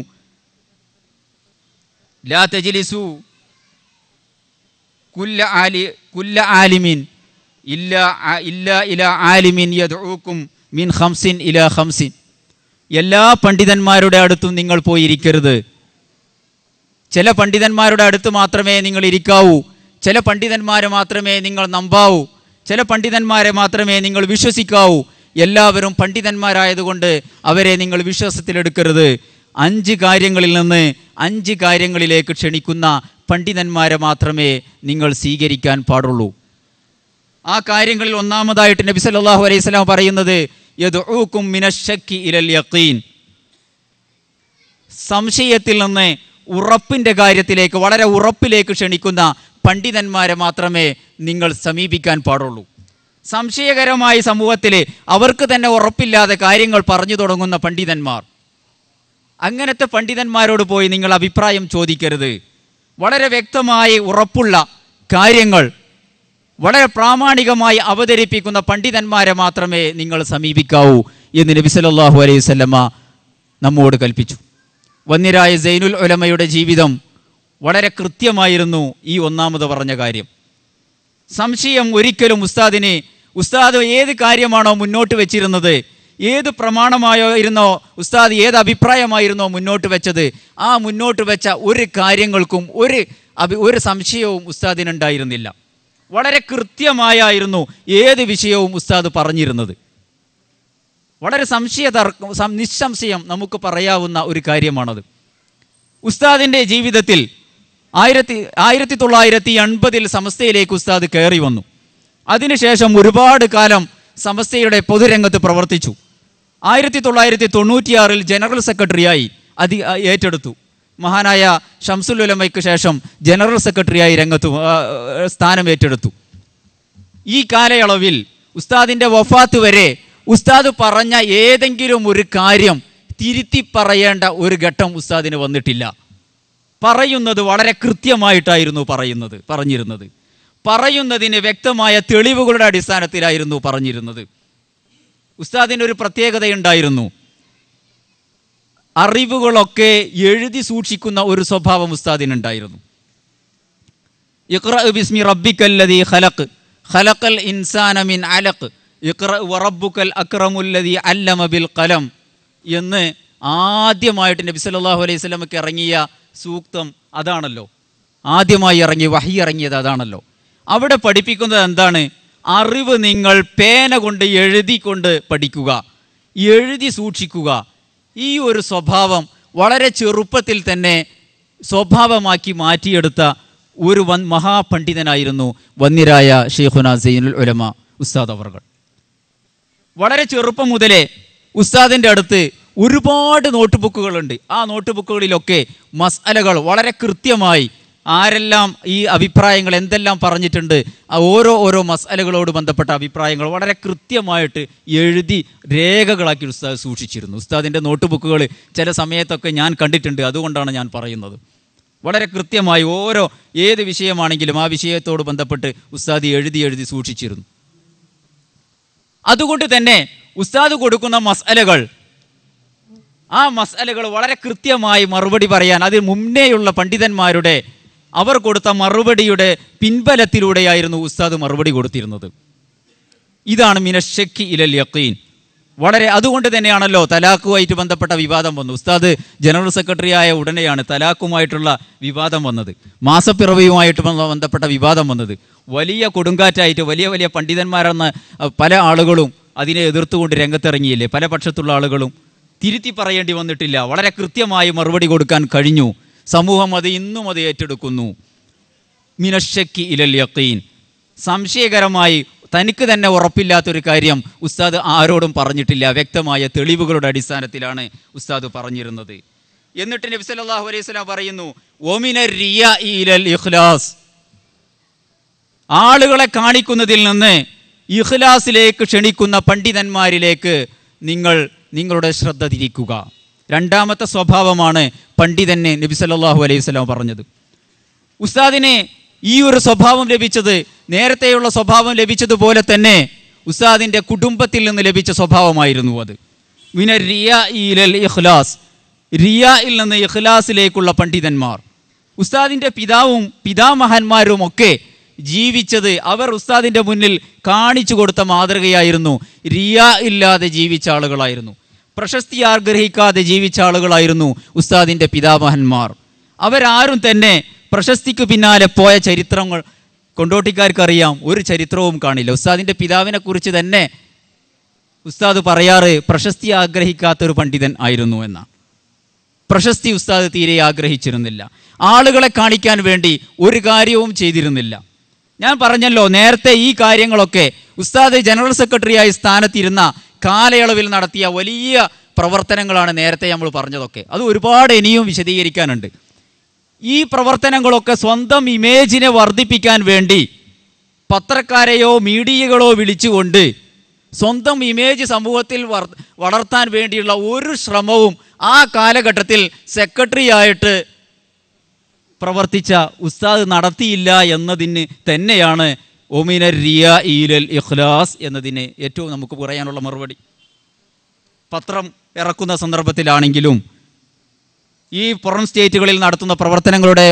ലാ തജ്ലിസു കുല്ല ആലി കുല്ല ആലിമീൻ ഇല്ല ഇല്ല മിൻ എല്ലാ പണ്ഡിതന്മാരുടെ അടുത്തും നിങ്ങൾ പോയിരിക്കരുത് ചില പണ്ഡിതന്മാരുടെ അടുത്ത് മാത്രമേ നിങ്ങൾ ഇരിക്കാവൂ ചില പണ്ഡിതന്മാരെ മാത്രമേ നിങ്ങൾ നമ്പാവൂ ചില പണ്ഡിതന്മാരെ മാത്രമേ നിങ്ങൾ വിശ്വസിക്കാവൂ എല്ലാവരും പണ്ഡിതന്മാരായതുകൊണ്ട് അവരെ നിങ്ങൾ വിശ്വാസത്തിലെടുക്കരുത് അഞ്ച് കാര്യങ്ങളിൽ നിന്ന് അഞ്ച് കാര്യങ്ങളിലേക്ക് ക്ഷണിക്കുന്ന പണ്ഡിതന്മാരെ മാത്രമേ നിങ്ങൾ സ്വീകരിക്കാൻ പാടുള്ളൂ ആ കാര്യങ്ങളിൽ ഒന്നാമതായിട്ട് നബി സല്ലാഹു അലൈഹി സ്വലാം പറയുന്നത് സംശയത്തിൽ നിന്ന് ഉറപ്പിൻ്റെ കാര്യത്തിലേക്ക് വളരെ ഉറപ്പിലേക്ക് ക്ഷണിക്കുന്ന പണ്ഡിതന്മാരെ മാത്രമേ നിങ്ങൾ സമീപിക്കാൻ പാടുള്ളൂ സംശയകരമായ സമൂഹത്തിൽ അവർക്ക് തന്നെ ഉറപ്പില്ലാതെ കാര്യങ്ങൾ പറഞ്ഞു തുടങ്ങുന്ന പണ്ഡിതന്മാർ അങ്ങനത്തെ പണ്ഡിതന്മാരോട് പോയി നിങ്ങൾ അഭിപ്രായം ചോദിക്കരുത് വളരെ വ്യക്തമായി ഉറപ്പുള്ള കാര്യങ്ങൾ വളരെ പ്രാമാണികമായി അവതരിപ്പിക്കുന്ന പണ്ഡിതന്മാരെ മാത്രമേ നിങ്ങൾ സമീപിക്കാവൂ എന്ന് നബി സല്ലാഹു അലൈഹി സ്വല്ലമ്മ നമ്മോട് കൽപ്പിച്ചു വന്നിരായ സൈനുൽ ഒലമയുടെ ജീവിതം വളരെ കൃത്യമായിരുന്നു ഈ ഒന്നാമത് പറഞ്ഞ കാര്യം സംശയം ഒരിക്കലും ഉസ്താദിനെ ഉസ്താദ് ഏത് കാര്യമാണോ മുന്നോട്ട് വെച്ചിരുന്നത് ഏത് പ്രമാണമായോ ഇരുന്നോ ഉസ്താദ് ഏത് അഭിപ്രായമായിരുന്നോ മുന്നോട്ട് വെച്ചത് ആ മുന്നോട്ട് വെച്ച ഒരു കാര്യങ്ങൾക്കും ഒരു അഭി ഒരു സംശയവും ഉസ്താദിനുണ്ടായിരുന്നില്ല വളരെ കൃത്യമായായിരുന്നു ഏത് വിഷയവും ഉസ്താദ് പറഞ്ഞിരുന്നത് വളരെ സംശയ തർക്കം നിസ്സംശയം നമുക്ക് പറയാവുന്ന ഒരു കാര്യമാണത് ഉസ്താദിൻ്റെ ജീവിതത്തിൽ ആയിരത്തി ആയിരത്തി തൊള്ളായിരത്തി എൺപതിൽ സമസ്തയിലേക്ക് ഉസ്താദ് കയറി വന്നു അതിനുശേഷം ഒരുപാട് കാലം സമസ്തയുടെ പൊതുരംഗത്ത് പ്രവർത്തിച്ചു ആയിരത്തി തൊള്ളായിരത്തി തൊണ്ണൂറ്റിയാറിൽ ജനറൽ സെക്രട്ടറിയായി അധി ഏറ്റെടുത്തു മഹാനായ ഷംസുൽ ഉലമയ്ക്ക് ശേഷം ജനറൽ സെക്രട്ടറിയായി രംഗത്തു സ്ഥാനം ഏറ്റെടുത്തു ഈ കാലയളവിൽ ഉസ്താദിൻ്റെ വഫാത്ത് വരെ ഉസ്താദ് പറഞ്ഞ ഏതെങ്കിലും ഒരു കാര്യം തിരുത്തി പറയേണ്ട ഒരു ഘട്ടം ഉസ്താദിന് വന്നിട്ടില്ല പറയുന്നത് വളരെ കൃത്യമായിട്ടായിരുന്നു പറയുന്നത് പറഞ്ഞിരുന്നത് പറയുന്നതിന് വ്യക്തമായ തെളിവുകളുടെ അടിസ്ഥാനത്തിലായിരുന്നു പറഞ്ഞിരുന്നത് ഉസ്താദിന് ഒരു പ്രത്യേകതയുണ്ടായിരുന്നു അറിവുകളൊക്കെ എഴുതി സൂക്ഷിക്കുന്ന ഒരു സ്വഭാവം ഉസ്താദിനുണ്ടായിരുന്നു ബിസ്മി ഖലഖൽ ഇൻസാന മിൻ അല്ലമ ബിൽ എന്ന് ആദ്യമായിട്ട് നബി സല്ലല്ലാഹു അലൈഹി സ്വലമൊക്കെ ഇറങ്ങിയ സൂക്തം അതാണല്ലോ ആദ്യമായി ഇറങ്ങി വഹി ഇറങ്ങിയത് അതാണല്ലോ അവിടെ പഠിപ്പിക്കുന്നത് എന്താണ് അറിവ് നിങ്ങൾ പേന കൊണ്ട് എഴുതിക്കൊണ്ട് പഠിക്കുക എഴുതി സൂക്ഷിക്കുക ഈ ഒരു സ്വഭാവം വളരെ ചെറുപ്പത്തിൽ തന്നെ സ്വഭാവമാക്കി മാറ്റിയെടുത്ത ഒരു വൻ മഹാപണ്ഡിതനായിരുന്നു വന്നിരായ ഷെയ്ഖുന സൈനുൽ ഉലമ ഉസ്താദ് അവർകൾ വളരെ ചെറുപ്പം മുതലേ ഉസ്താദിൻ്റെ അടുത്ത് ഒരുപാട് നോട്ട് ബുക്കുകളുണ്ട് ആ നോട്ട് ബുക്കുകളിലൊക്കെ മസാലകൾ വളരെ കൃത്യമായി ആരെല്ലാം ഈ അഭിപ്രായങ്ങൾ എന്തെല്ലാം പറഞ്ഞിട്ടുണ്ട് ഓരോ ഓരോ മസാലകളോട് ബന്ധപ്പെട്ട അഭിപ്രായങ്ങൾ വളരെ കൃത്യമായിട്ട് എഴുതി രേഖകളാക്കി ഉസ്താദ് സൂക്ഷിച്ചിരുന്നു ഉസ്താദിൻ്റെ നോട്ട് ബുക്കുകൾ ചില സമയത്തൊക്കെ ഞാൻ കണ്ടിട്ടുണ്ട് അതുകൊണ്ടാണ് ഞാൻ പറയുന്നത് വളരെ കൃത്യമായി ഓരോ ഏത് വിഷയമാണെങ്കിലും ആ വിഷയത്തോട് ബന്ധപ്പെട്ട് ഉസ്താദ് എഴുതി എഴുതി സൂക്ഷിച്ചിരുന്നു അതുകൊണ്ട് തന്നെ ഉസ്താദ് കൊടുക്കുന്ന മസാലകൾ ആ മസാലകൾ വളരെ കൃത്യമായി മറുപടി പറയാൻ അതിൽ മുന്നേയുള്ള പണ്ഡിതന്മാരുടെ അവർ കൊടുത്ത മറുപടിയുടെ പിൻബലത്തിലൂടെയായിരുന്നു ഉസ്താദ് മറുപടി കൊടുത്തിരുന്നത് ഇതാണ് മിനശക്കി ഇലൽ യക്കീൻ വളരെ അതുകൊണ്ട് തന്നെയാണല്ലോ തലാഖുമായിട്ട് ബന്ധപ്പെട്ട വിവാദം വന്നു ഉസ്താദ് ജനറൽ സെക്രട്ടറി ആയ ഉടനെയാണ് തലാഖുമായിട്ടുള്ള വിവാദം വന്നത് മാസപ്പിറവിയുമായിട്ട് ബന്ധപ്പെട്ട വിവാദം വന്നത് വലിയ കൊടുങ്കാറ്റായിട്ട് വലിയ വലിയ പണ്ഡിതന്മാരെന്ന പല ആളുകളും അതിനെ എതിർത്തുകൊണ്ട് രംഗത്തിറങ്ങിയില്ലേ പല പക്ഷത്തുള്ള ആളുകളും തിരുത്തി പറയേണ്ടി വന്നിട്ടില്ല വളരെ കൃത്യമായി മറുപടി കൊടുക്കാൻ കഴിഞ്ഞു സമൂഹം അത് ഇന്നും അത് ഏറ്റെടുക്കുന്നു മിനശക്കി ഇലൽ യക്കീൻ സംശയകരമായി തനിക്ക് തന്നെ ഉറപ്പില്ലാത്തൊരു കാര്യം ഉസ്താദ് ആരോടും പറഞ്ഞിട്ടില്ല വ്യക്തമായ തെളിവുകളുടെ അടിസ്ഥാനത്തിലാണ് ഉസ്താദ് പറഞ്ഞിരുന്നത് എന്നിട്ട് നബി സല്ലല്ലാഹു അലൈഹി വസല്ലം പറയുന്നു ഒമിന റിയ ഇലൽ ഇഖ്ലാസ് ആളുകളെ കാണിക്കുന്നതിൽ നിന്ന് ഇഖ്ലാസിലേക്ക് ക്ഷണിക്കുന്ന പണ്ഡിതന്മാരിലേക്ക് നിങ്ങൾ നിങ്ങളുടെ ശ്രദ്ധ തിരിക്കുക രണ്ടാമത്തെ സ്വഭാവമാണ് പണ്ഡിതനെ നബി സല്ലാഹു അലൈഹി സ്വലാം പറഞ്ഞത് ഉസ്താദിനെ ഈ ഒരു സ്വഭാവം ലഭിച്ചത് നേരത്തെയുള്ള സ്വഭാവം ലഭിച്ചതുപോലെ തന്നെ ഉസ്താദിൻ്റെ കുടുംബത്തിൽ നിന്ന് ലഭിച്ച സ്വഭാവമായിരുന്നു അത് മിന റിയ ഇഖ്ലാസ് റിയയിൽ നിന്ന് ഇഖ്ലാസിലേക്കുള്ള പണ്ഡിതന്മാർ ഉസ്താദിൻ്റെ പിതാവും പിതാമഹന്മാരും ഒക്കെ ജീവിച്ചത് അവർ ഉസ്താദിൻ്റെ മുന്നിൽ കാണിച്ചു കൊടുത്ത മാതൃകയായിരുന്നു റിയ ഇല്ലാതെ ജീവിച്ച ആളുകളായിരുന്നു പ്രശസ്തി ആഗ്രഹിക്കാതെ ജീവിച്ച ആളുകളായിരുന്നു ഉസ്താദിൻ്റെ പിതാമഹന്മാർ അവരാരും തന്നെ പ്രശസ്തിക്ക് പിന്നാലെ പോയ ചരിത്രങ്ങൾ കൊണ്ടോട്ടിക്കാർക്കറിയാം ഒരു ചരിത്രവും കാണില്ല ഉസ്താദിൻ്റെ പിതാവിനെ കുറിച്ച് തന്നെ ഉസ്താദ് പറയാറ് പ്രശസ്തി ആഗ്രഹിക്കാത്ത ഒരു പണ്ഡിതൻ ആയിരുന്നു എന്നാണ് പ്രശസ്തി ഉസ്താദ് തീരെ ആഗ്രഹിച്ചിരുന്നില്ല ആളുകളെ കാണിക്കാൻ വേണ്ടി ഒരു കാര്യവും ചെയ്തിരുന്നില്ല ഞാൻ പറഞ്ഞല്ലോ നേരത്തെ ഈ കാര്യങ്ങളൊക്കെ ഉസ്താദ് ജനറൽ സെക്രട്ടറി ആയി സ്ഥാനത്തിരുന്ന കാലയളവിൽ നടത്തിയ വലിയ പ്രവർത്തനങ്ങളാണ് നേരത്തെ നമ്മൾ പറഞ്ഞതൊക്കെ അത് ഒരുപാട് ഇനിയും വിശദീകരിക്കാനുണ്ട് ഈ പ്രവർത്തനങ്ങളൊക്കെ സ്വന്തം ഇമേജിനെ വർദ്ധിപ്പിക്കാൻ വേണ്ടി പത്രക്കാരെയോ മീഡിയകളോ വിളിച്ചുകൊണ്ട് സ്വന്തം ഇമേജ് സമൂഹത്തിൽ വളർത്താൻ വേണ്ടിയുള്ള ഒരു ശ്രമവും ആ കാലഘട്ടത്തിൽ സെക്രട്ടറി ആയിട്ട് പ്രവർത്തിച്ച ഉസ്താദ് നടത്തിയില്ല എന്നതിന് തന്നെയാണ് ഒമിന റിയ ഈലൽ ഇഖ്ലാസ് എന്നതിന് ഏറ്റവും നമുക്ക് പറയാനുള്ള മറുപടി പത്രം ഇറക്കുന്ന സന്ദർഭത്തിലാണെങ്കിലും ഈ പുറം സ്റ്റേറ്റുകളിൽ നടത്തുന്ന പ്രവർത്തനങ്ങളുടെ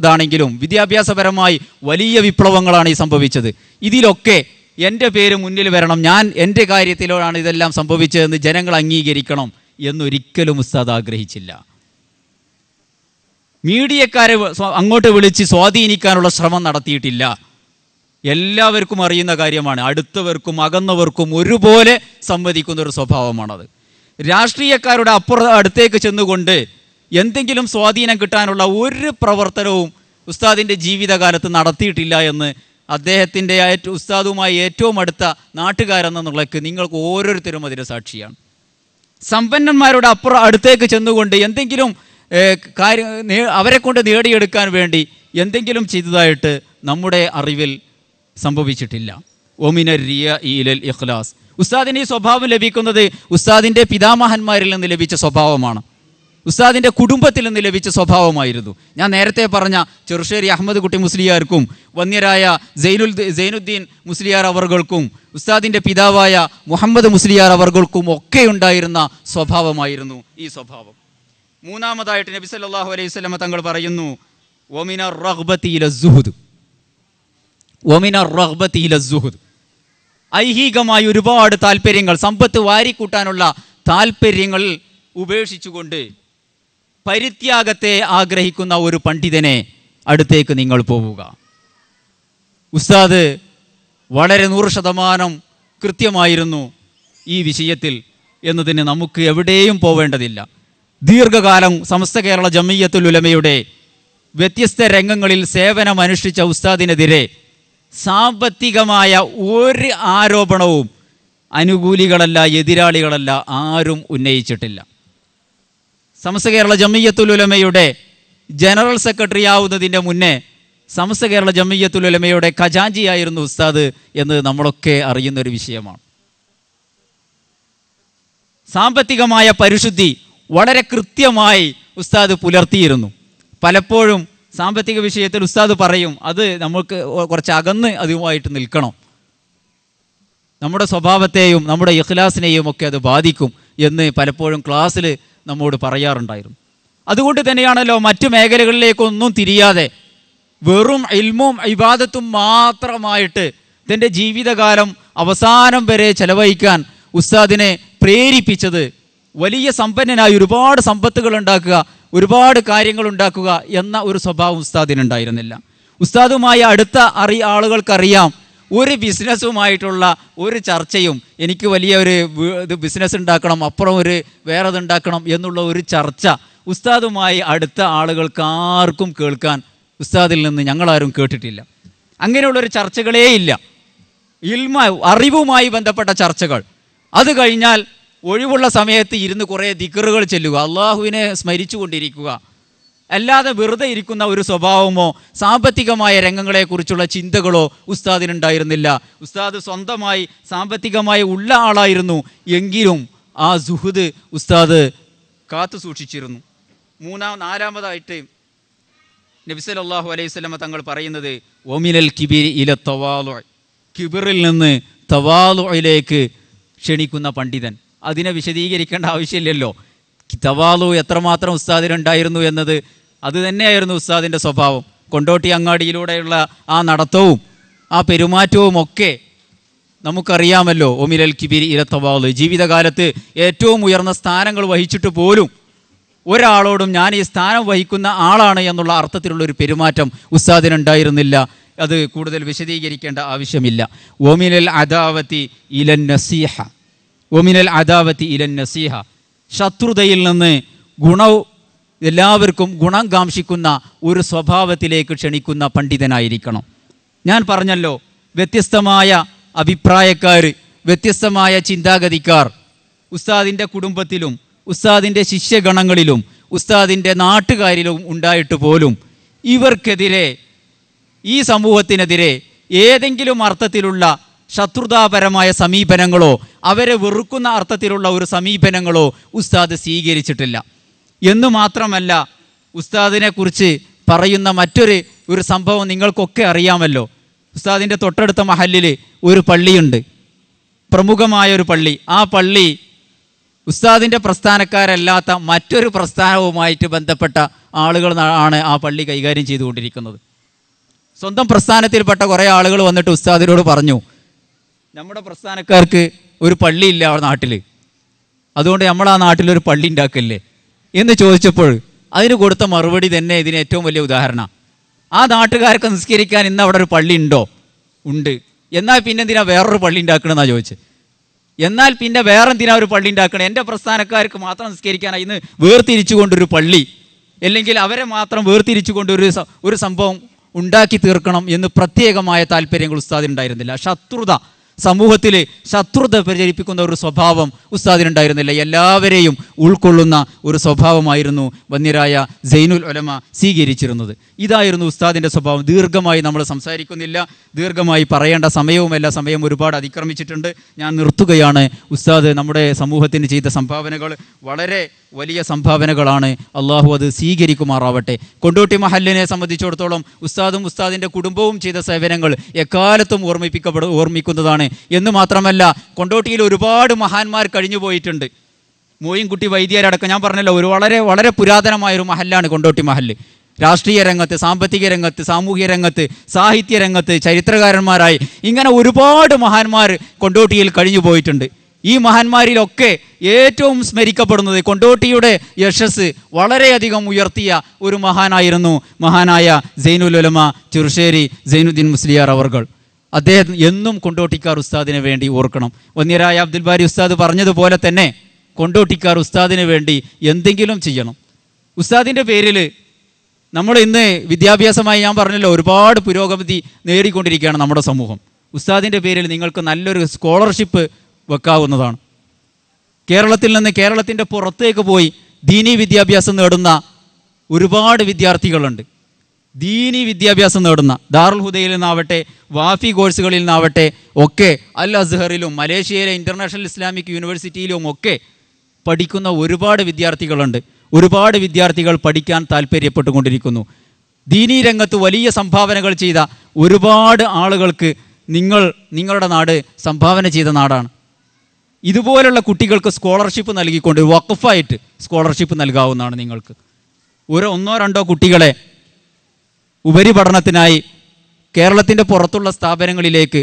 ഇതാണെങ്കിലും വിദ്യാഭ്യാസപരമായി വലിയ വിപ്ലവങ്ങളാണ് ഈ സംഭവിച്ചത് ഇതിലൊക്കെ എൻ്റെ പേര് മുന്നിൽ വരണം ഞാൻ എൻ്റെ കാര്യത്തിലാണ് ഇതെല്ലാം സംഭവിച്ചതെന്ന് ജനങ്ങൾ അംഗീകരിക്കണം എന്നൊരിക്കലും ഉസ്താദ് ആഗ്രഹിച്ചില്ല മീഡിയക്കാരെ അങ്ങോട്ട് വിളിച്ച് സ്വാധീനിക്കാനുള്ള ശ്രമം നടത്തിയിട്ടില്ല എല്ലാവർക്കും അറിയുന്ന കാര്യമാണ് അടുത്തവർക്കും അകന്നവർക്കും ഒരുപോലെ സംവദിക്കുന്ന ഒരു സ്വഭാവമാണത് രാഷ്ട്രീയക്കാരുടെ അപ്പുറ അടുത്തേക്ക് ചെന്നുകൊണ്ട് എന്തെങ്കിലും സ്വാധീനം കിട്ടാനുള്ള ഒരു പ്രവർത്തനവും ഉസ്താദിൻ്റെ ജീവിതകാലത്ത് നടത്തിയിട്ടില്ല എന്ന് അദ്ദേഹത്തിൻ്റെ ഉസ്താദുമായി ഏറ്റവും അടുത്ത നാട്ടുകാരെന്നുള്ളക്ക് നിങ്ങൾക്ക് ഓരോരുത്തരും അതിൻ്റെ സാക്ഷിയാണ് സമ്പന്നന്മാരുടെ അപ്പുറം അടുത്തേക്ക് ചെന്നുകൊണ്ട് എന്തെങ്കിലും കാര്യം അവരെ കൊണ്ട് നേടിയെടുക്കാൻ വേണ്ടി എന്തെങ്കിലും ചെയ്തതായിട്ട് നമ്മുടെ അറിവിൽ സംഭവിച്ചിട്ടില്ല ഒമിനർ റിയ ഇലൽ ഇഖ്ലാസ് ഉസ്താദിന് ഈ സ്വഭാവം ലഭിക്കുന്നത് ഉസ്താദിൻ്റെ പിതാമഹന്മാരിൽ നിന്ന് ലഭിച്ച സ്വഭാവമാണ് ഉസ്താദിൻ്റെ കുടുംബത്തിൽ നിന്ന് ലഭിച്ച സ്വഭാവമായിരുന്നു ഞാൻ നേരത്തെ പറഞ്ഞ ചെറുശ്ശേരി അഹമ്മദ് കുട്ടി മുസ്ലിയാർക്കും വന്യരായ ജൈനുൽ ജൈനുദ്ദീൻ മുസ്ലിയാർ അവർകൾക്കും ഉസ്താദിൻ്റെ പിതാവായ മുഹമ്മദ് മുസ്ലിയാർ അവർകൾക്കും ഒക്കെ ഉണ്ടായിരുന്ന സ്വഭാവമായിരുന്നു ഈ സ്വഭാവം മൂന്നാമതായിട്ട് നബി സല്ലാഹു അലൈഹി സ്വലമ തങ്ങൾ പറയുന്നു ഒമിന ഒമിന ഐഹികമായി ഒരുപാട് താല്പര്യങ്ങൾ സമ്പത്ത് വാരിക്കൂട്ടാനുള്ള താല്പര്യങ്ങൾ ഉപേക്ഷിച്ചുകൊണ്ട് പരിത്യാഗത്തെ ആഗ്രഹിക്കുന്ന ഒരു പണ്ഡിതനെ അടുത്തേക്ക് നിങ്ങൾ പോവുക ഉസ്താദ് വളരെ നൂറ് ശതമാനം കൃത്യമായിരുന്നു ഈ വിഷയത്തിൽ എന്നതിന് നമുക്ക് എവിടെയും പോവേണ്ടതില്ല ദീർഘകാലം സമസ്ത കേരള ജമീയത്തുൽ ഉലമയുടെ വ്യത്യസ്ത രംഗങ്ങളിൽ സേവനമനുഷ്ഠിച്ച ഉസ്താദിനെതിരെ സാമ്പത്തികമായ ഒരു ആരോപണവും അനുകൂലികളല്ല എതിരാളികളല്ല ആരും ഉന്നയിച്ചിട്ടില്ല സമസ്ത കേരള ജമീയത്തുൽ ഉലമയുടെ ജനറൽ സെക്രട്ടറി ആവുന്നതിൻ്റെ മുന്നേ സമസ്ത കേരള ജമീയത്തുൽ ഉലമയുടെ ഖജാഞ്ചിയായിരുന്നു ഉസ്താദ് എന്ന് നമ്മളൊക്കെ അറിയുന്നൊരു വിഷയമാണ് സാമ്പത്തികമായ പരിശുദ്ധി വളരെ കൃത്യമായി ഉസ്താദ് പുലർത്തിയിരുന്നു പലപ്പോഴും സാമ്പത്തിക വിഷയത്തിൽ ഉസ്താദ് പറയും അത് നമുക്ക് കുറച്ച് അകന്ന് അതുമായിട്ട് നിൽക്കണം നമ്മുടെ സ്വഭാവത്തെയും നമ്മുടെ ഇഖ്ലാസിനെയും ഒക്കെ അത് ബാധിക്കും എന്ന് പലപ്പോഴും ക്ലാസ്സിൽ നമ്മോട് പറയാറുണ്ടായിരുന്നു അതുകൊണ്ട് തന്നെയാണല്ലോ മറ്റു മേഖലകളിലേക്കൊന്നും തിരിയാതെ വെറും ഇൽമും ഇബാദത്തും മാത്രമായിട്ട് തൻ്റെ ജീവിതകാലം അവസാനം വരെ ചെലവഴിക്കാൻ ഉസ്താദിനെ പ്രേരിപ്പിച്ചത് വലിയ സമ്പന്നനായി ഒരുപാട് സമ്പത്തുകൾ ഉണ്ടാക്കുക ഒരുപാട് കാര്യങ്ങൾ ഉണ്ടാക്കുക എന്ന ഒരു സ്വഭാവം ഉസ്താദിനുണ്ടായിരുന്നില്ല ഉസ്താദുമായ അടുത്ത അറി ആളുകൾക്കറിയാം ഒരു ബിസിനസ്സുമായിട്ടുള്ള ഒരു ചർച്ചയും എനിക്ക് വലിയ ഒരു ഇത് ബിസിനസ് ഉണ്ടാക്കണം അപ്പുറം ഒരു വേറെ ഉണ്ടാക്കണം എന്നുള്ള ഒരു ചർച്ച ഉസ്താദുമായി അടുത്ത ആളുകൾക്ക് ആർക്കും കേൾക്കാൻ ഉസ്താദിൽ നിന്ന് ഞങ്ങളാരും കേട്ടിട്ടില്ല അങ്ങനെയുള്ളൊരു ചർച്ചകളേ ഇല്ല ഇൽമ അറിവുമായി ബന്ധപ്പെട്ട ചർച്ചകൾ അത് കഴിഞ്ഞാൽ ഒഴിവുള്ള സമയത്ത് ഇരുന്ന് കുറേ ദിക്കറുകൾ ചെല്ലുക അള്ളാഹുവിനെ സ്മരിച്ചു കൊണ്ടിരിക്കുക അല്ലാതെ വെറുതെ ഇരിക്കുന്ന ഒരു സ്വഭാവമോ സാമ്പത്തികമായ രംഗങ്ങളെക്കുറിച്ചുള്ള ചിന്തകളോ ഉസ്താദിനുണ്ടായിരുന്നില്ല ഉസ്താദ് സ്വന്തമായി സാമ്പത്തികമായി ഉള്ള ആളായിരുന്നു എങ്കിലും ആ സുഹൃദ് ഉസ്താദ് കാത്തു സൂക്ഷിച്ചിരുന്നു മൂന്നാം നാലാമതായിട്ട് നബിസലല്ലാഹു അലൈഹി സ്വലമ തങ്ങൾ പറയുന്നത് ഒമിനൽ കിബിർ ഇല തവാലോ കിബിറിൽ നിന്ന് തവാലോയിലേക്ക് ക്ഷണിക്കുന്ന പണ്ഡിതൻ അതിനെ വിശദീകരിക്കേണ്ട ആവശ്യമില്ലല്ലോ തവാലു എത്രമാത്രം ഉസ്താദിനുണ്ടായിരുന്നു എന്നത് അത് തന്നെയായിരുന്നു ഉസ്താദിൻ്റെ സ്വഭാവം കൊണ്ടോട്ടി അങ്ങാടിയിലൂടെയുള്ള ആ നടത്തവും ആ പെരുമാറ്റവും ഒക്കെ നമുക്കറിയാമല്ലോ ഒമിലൽ കിബിരി ഇരത്തവാള് ജീവിതകാലത്ത് ഏറ്റവും ഉയർന്ന സ്ഥാനങ്ങൾ വഹിച്ചിട്ട് പോലും ഒരാളോടും ഞാൻ ഈ സ്ഥാനം വഹിക്കുന്ന ആളാണ് എന്നുള്ള അർത്ഥത്തിലുള്ള ഒരു പെരുമാറ്റം ഉസ്താദിനുണ്ടായിരുന്നില്ല അത് കൂടുതൽ വിശദീകരിക്കേണ്ട ആവശ്യമില്ല ഒമിനൽ അദാവത്തി ഇലൻ നസീഹ ഒമിനൽ അദാവത്തി ഇരൻ നസീഹ ശത്രുതയിൽ നിന്ന് ഗുണവും എല്ലാവർക്കും ഗുണം കാംക്ഷിക്കുന്ന ഒരു സ്വഭാവത്തിലേക്ക് ക്ഷണിക്കുന്ന പണ്ഡിതനായിരിക്കണം ഞാൻ പറഞ്ഞല്ലോ വ്യത്യസ്തമായ അഭിപ്രായക്കാർ വ്യത്യസ്തമായ ചിന്താഗതിക്കാർ ഉസ്താദിൻ്റെ കുടുംബത്തിലും ഉസ്താദിൻ്റെ ശിഷ്യഗണങ്ങളിലും ഉസ്താദിൻ്റെ നാട്ടുകാരിലും ഉണ്ടായിട്ട് പോലും ഇവർക്കെതിരെ ഈ സമൂഹത്തിനെതിരെ ഏതെങ്കിലും അർത്ഥത്തിലുള്ള ശത്രുതാപരമായ സമീപനങ്ങളോ അവരെ വെറുക്കുന്ന അർത്ഥത്തിലുള്ള ഒരു സമീപനങ്ങളോ ഉസ്താദ് സ്വീകരിച്ചിട്ടില്ല എന്നു മാത്രമല്ല ഉസ്താദിനെ കുറിച്ച് പറയുന്ന മറ്റൊരു ഒരു സംഭവം നിങ്ങൾക്കൊക്കെ അറിയാമല്ലോ ഉസ്താദിൻ്റെ തൊട്ടടുത്ത മഹലിൽ ഒരു പള്ളിയുണ്ട് പ്രമുഖമായ ഒരു പള്ളി ആ പള്ളി ഉസ്താദിൻ്റെ പ്രസ്ഥാനക്കാരല്ലാത്ത മറ്റൊരു പ്രസ്ഥാനവുമായിട്ട് ബന്ധപ്പെട്ട ആളുകൾ ആണ് ആ പള്ളി കൈകാര്യം ചെയ്തുകൊണ്ടിരിക്കുന്നത് സ്വന്തം പ്രസ്ഥാനത്തിൽപ്പെട്ട കുറേ ആളുകൾ വന്നിട്ട് ഉസ്താദിനോട് പറഞ്ഞു നമ്മുടെ പ്രസ്ഥാനക്കാർക്ക് ഒരു പള്ളിയില്ല അവിടെ നാട്ടിൽ അതുകൊണ്ട് നമ്മൾ ആ ഒരു പള്ളി ഉണ്ടാക്കല്ലേ എന്ന് ചോദിച്ചപ്പോൾ അതിന് കൊടുത്ത മറുപടി തന്നെ ഇതിന് ഏറ്റവും വലിയ ഉദാഹരണം ആ നാട്ടുകാരൊക്കെ നിസ്കരിക്കാൻ ഇന്ന് അവിടെ ഒരു പള്ളി ഉണ്ടോ ഉണ്ട് എന്നാൽ പിന്നെ എന്തിനാ വേറൊരു പള്ളി ഉണ്ടാക്കണമെന്നാ ചോദിച്ചത് എന്നാൽ പിന്നെ വേറെ എന്തിനാ ഒരു പള്ളി ഉണ്ടാക്കണം എൻ്റെ പ്രസ്ഥാനക്കാർക്ക് മാത്രം നിസ്കരിക്കാനായി ഇന്ന് വേർതിരിച്ചുകൊണ്ടൊരു പള്ളി അല്ലെങ്കിൽ അവരെ മാത്രം വേർതിരിച്ചുകൊണ്ടൊരു ഒരു സംഭവം ഉണ്ടാക്കി തീർക്കണം എന്ന് പ്രത്യേകമായ താല്പര്യങ്ങൾ ഉസ്താദിനുണ്ടായിരുന്നില്ല ശത്രുത സമൂഹത്തിലെ ശത്രുത പ്രചരിപ്പിക്കുന്ന ഒരു സ്വഭാവം ഉസ്താദിനുണ്ടായിരുന്നില്ല എല്ലാവരെയും ഉൾക്കൊള്ളുന്ന ഒരു സ്വഭാവമായിരുന്നു വന്യരായ ജൈനുൽ ഒലമ സ്വീകരിച്ചിരുന്നത് ഇതായിരുന്നു ഉസ്താദിൻ്റെ സ്വഭാവം ദീർഘമായി നമ്മൾ സംസാരിക്കുന്നില്ല ദീർഘമായി പറയേണ്ട സമയവുമല്ല സമയം ഒരുപാട് അതിക്രമിച്ചിട്ടുണ്ട് ഞാൻ നിർത്തുകയാണ് ഉസ്താദ് നമ്മുടെ സമൂഹത്തിന് ചെയ്ത സംഭാവനകൾ വളരെ വലിയ സംഭാവനകളാണ് അള്ളാഹു അത് സ്വീകരിക്കുമാറാവട്ടെ കൊണ്ടോട്ടി മഹല്ലിനെ സംബന്ധിച്ചിടത്തോളം ഉസ്താദും ഉസ്താദിൻ്റെ കുടുംബവും ചെയ്ത സേവനങ്ങൾ എക്കാലത്തും ഓർമ്മിപ്പിക്കപ്പെടും ഓർമ്മിക്കുന്നതാണ് ആണ് എന്ന് മാത്രമല്ല കൊണ്ടോട്ടിയിൽ ഒരുപാട് മഹാന്മാർ കഴിഞ്ഞു പോയിട്ടുണ്ട് മോയിൻകുട്ടി വൈദ്യരടക്കം ഞാൻ പറഞ്ഞല്ലോ ഒരു വളരെ വളരെ പുരാതനമായ ഒരു മഹല്ലാണ് കൊണ്ടോട്ടി മഹല്ല് രാഷ്ട്രീയ രംഗത്ത് സാമ്പത്തിക രംഗത്ത് സാമൂഹിക രംഗത്ത് സാഹിത്യ രംഗത്ത് ചരിത്രകാരന്മാരായി ഇങ്ങനെ ഒരുപാട് മഹാന്മാർ കൊണ്ടോട്ടിയിൽ കഴിഞ്ഞു പോയിട്ടുണ്ട് ഈ മഹാന്മാരിലൊക്കെ ഏറ്റവും സ്മരിക്കപ്പെടുന്നത് കൊണ്ടോട്ടിയുടെ യശസ് വളരെയധികം ഉയർത്തിയ ഒരു മഹാനായിരുന്നു മഹാനായ ഉലമ ചെറുശ്ശേരി സൈനുദ്ദീൻ മുസ്ലിയാർ അവർകൾ അദ്ദേഹം എന്നും കൊണ്ടോട്ടിക്കാർ ഉസ്താദിന് വേണ്ടി ഓർക്കണം വന്യരായ അബ്ദുൽ ബാരി ഉസ്താദ് പറഞ്ഞതുപോലെ തന്നെ കൊണ്ടോട്ടിക്കാർ ഉസ്താദിന് വേണ്ടി എന്തെങ്കിലും ചെയ്യണം ഉസ്താദിൻ്റെ പേരിൽ നമ്മൾ ഇന്ന് വിദ്യാഭ്യാസമായി ഞാൻ പറഞ്ഞല്ലോ ഒരുപാട് പുരോഗതി നേടിക്കൊണ്ടിരിക്കുകയാണ് നമ്മുടെ സമൂഹം ഉസ്താദിൻ്റെ പേരിൽ നിങ്ങൾക്ക് നല്ലൊരു സ്കോളർഷിപ്പ് വെക്കാവുന്നതാണ് കേരളത്തിൽ നിന്ന് കേരളത്തിൻ്റെ പുറത്തേക്ക് പോയി ദീനി വിദ്യാഭ്യാസം നേടുന്ന ഒരുപാട് വിദ്യാർത്ഥികളുണ്ട് ദീനി വിദ്യാഭ്യാസം നേടുന്ന ദാറുൽ ഹുദയിൽ നിന്നാവട്ടെ വാഫി കോഴ്സുകളിൽ നിന്നാവട്ടെ ഒക്കെ അൽ അസ്ഹറിലും മലേഷ്യയിലെ ഇൻ്റർനാഷണൽ ഇസ്ലാമിക് യൂണിവേഴ്സിറ്റിയിലും ഒക്കെ പഠിക്കുന്ന ഒരുപാട് വിദ്യാർത്ഥികളുണ്ട് ഒരുപാട് വിദ്യാർത്ഥികൾ പഠിക്കാൻ താല്പര്യപ്പെട്ടുകൊണ്ടിരിക്കുന്നു ദീനീ രംഗത്ത് വലിയ സംഭാവനകൾ ചെയ്ത ഒരുപാട് ആളുകൾക്ക് നിങ്ങൾ നിങ്ങളുടെ നാട് സംഭാവന ചെയ്ത നാടാണ് ഇതുപോലുള്ള കുട്ടികൾക്ക് സ്കോളർഷിപ്പ് നൽകിക്കൊണ്ട് വക്കഫായിട്ട് സ്കോളർഷിപ്പ് നൽകാവുന്നതാണ് നിങ്ങൾക്ക് ഒരു ഒന്നോ രണ്ടോ കുട്ടികളെ ഉപരിപഠനത്തിനായി കേരളത്തിൻ്റെ പുറത്തുള്ള സ്ഥാപനങ്ങളിലേക്ക്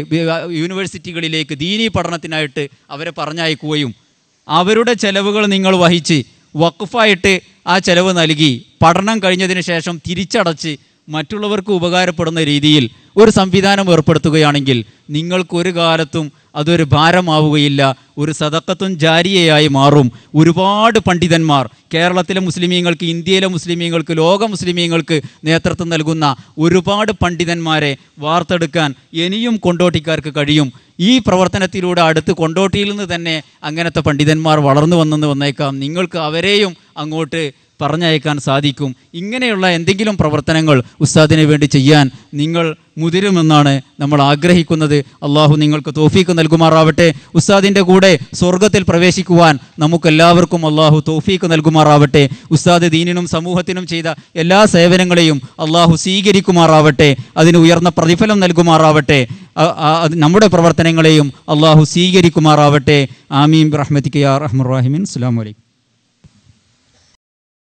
യൂണിവേഴ്സിറ്റികളിലേക്ക് ദീനീ പഠനത്തിനായിട്ട് അവരെ പറഞ്ഞയക്കുകയും അവരുടെ ചെലവുകൾ നിങ്ങൾ വഹിച്ച് വക്കുഫായിട്ട് ആ ചെലവ് നൽകി പഠനം കഴിഞ്ഞതിന് ശേഷം തിരിച്ചടച്ച് മറ്റുള്ളവർക്ക് ഉപകാരപ്പെടുന്ന രീതിയിൽ ഒരു സംവിധാനം ഏർപ്പെടുത്തുകയാണെങ്കിൽ നിങ്ങൾക്ക് ഒരു കാലത്തും അതൊരു ഭാരമാവുകയില്ല ഒരു സതക്കത്തും ജാരിയയായി മാറും ഒരുപാട് പണ്ഡിതന്മാർ കേരളത്തിലെ മുസ്ലിമീങ്ങൾക്ക് ഇന്ത്യയിലെ മുസ്ലിമീങ്ങൾക്ക് ലോക മുസ്ലിമീങ്ങൾക്ക് നേതൃത്വം നൽകുന്ന ഒരുപാട് പണ്ഡിതന്മാരെ വാർത്തെടുക്കാൻ ഇനിയും കൊണ്ടോട്ടിക്കാർക്ക് കഴിയും ഈ പ്രവർത്തനത്തിലൂടെ അടുത്ത് കൊണ്ടോട്ടിയിൽ നിന്ന് തന്നെ അങ്ങനത്തെ പണ്ഡിതന്മാർ വളർന്നു വന്നെന്ന് വന്നേക്കാം നിങ്ങൾക്ക് അവരെയും അങ്ങോട്ട് പറഞ്ഞയക്കാൻ സാധിക്കും ഇങ്ങനെയുള്ള എന്തെങ്കിലും പ്രവർത്തനങ്ങൾ ഉസ്താദിന് വേണ്ടി ചെയ്യാൻ നിങ്ങൾ മുതിരുമെന്നാണ് നമ്മൾ ആഗ്രഹിക്കുന്നത് അള്ളാഹു നിങ്ങൾക്ക് തോഫീക്ക് നൽകുമാറാവട്ടെ ഉസ്താദിൻ്റെ കൂടെ സ്വർഗത്തിൽ പ്രവേശിക്കുവാൻ നമുക്കെല്ലാവർക്കും അള്ളാഹു തോഫീക്ക് നൽകുമാറാവട്ടെ ഉസ്താദ് ദീനിനും സമൂഹത്തിനും ചെയ്ത എല്ലാ സേവനങ്ങളെയും അള്ളാഹു സ്വീകരിക്കുമാറാവട്ടെ അതിന് ഉയർന്ന പ്രതിഫലം നൽകുമാറാവട്ടെ നമ്മുടെ പ്രവർത്തനങ്ങളെയും അള്ളാഹു സ്വീകരിക്കുമാറാവട്ടെ ആമീം റഹ്മത്തിക്ക് യാ റഹ്മുറാഹിമിൻ അസ്സാം വലൈക്കും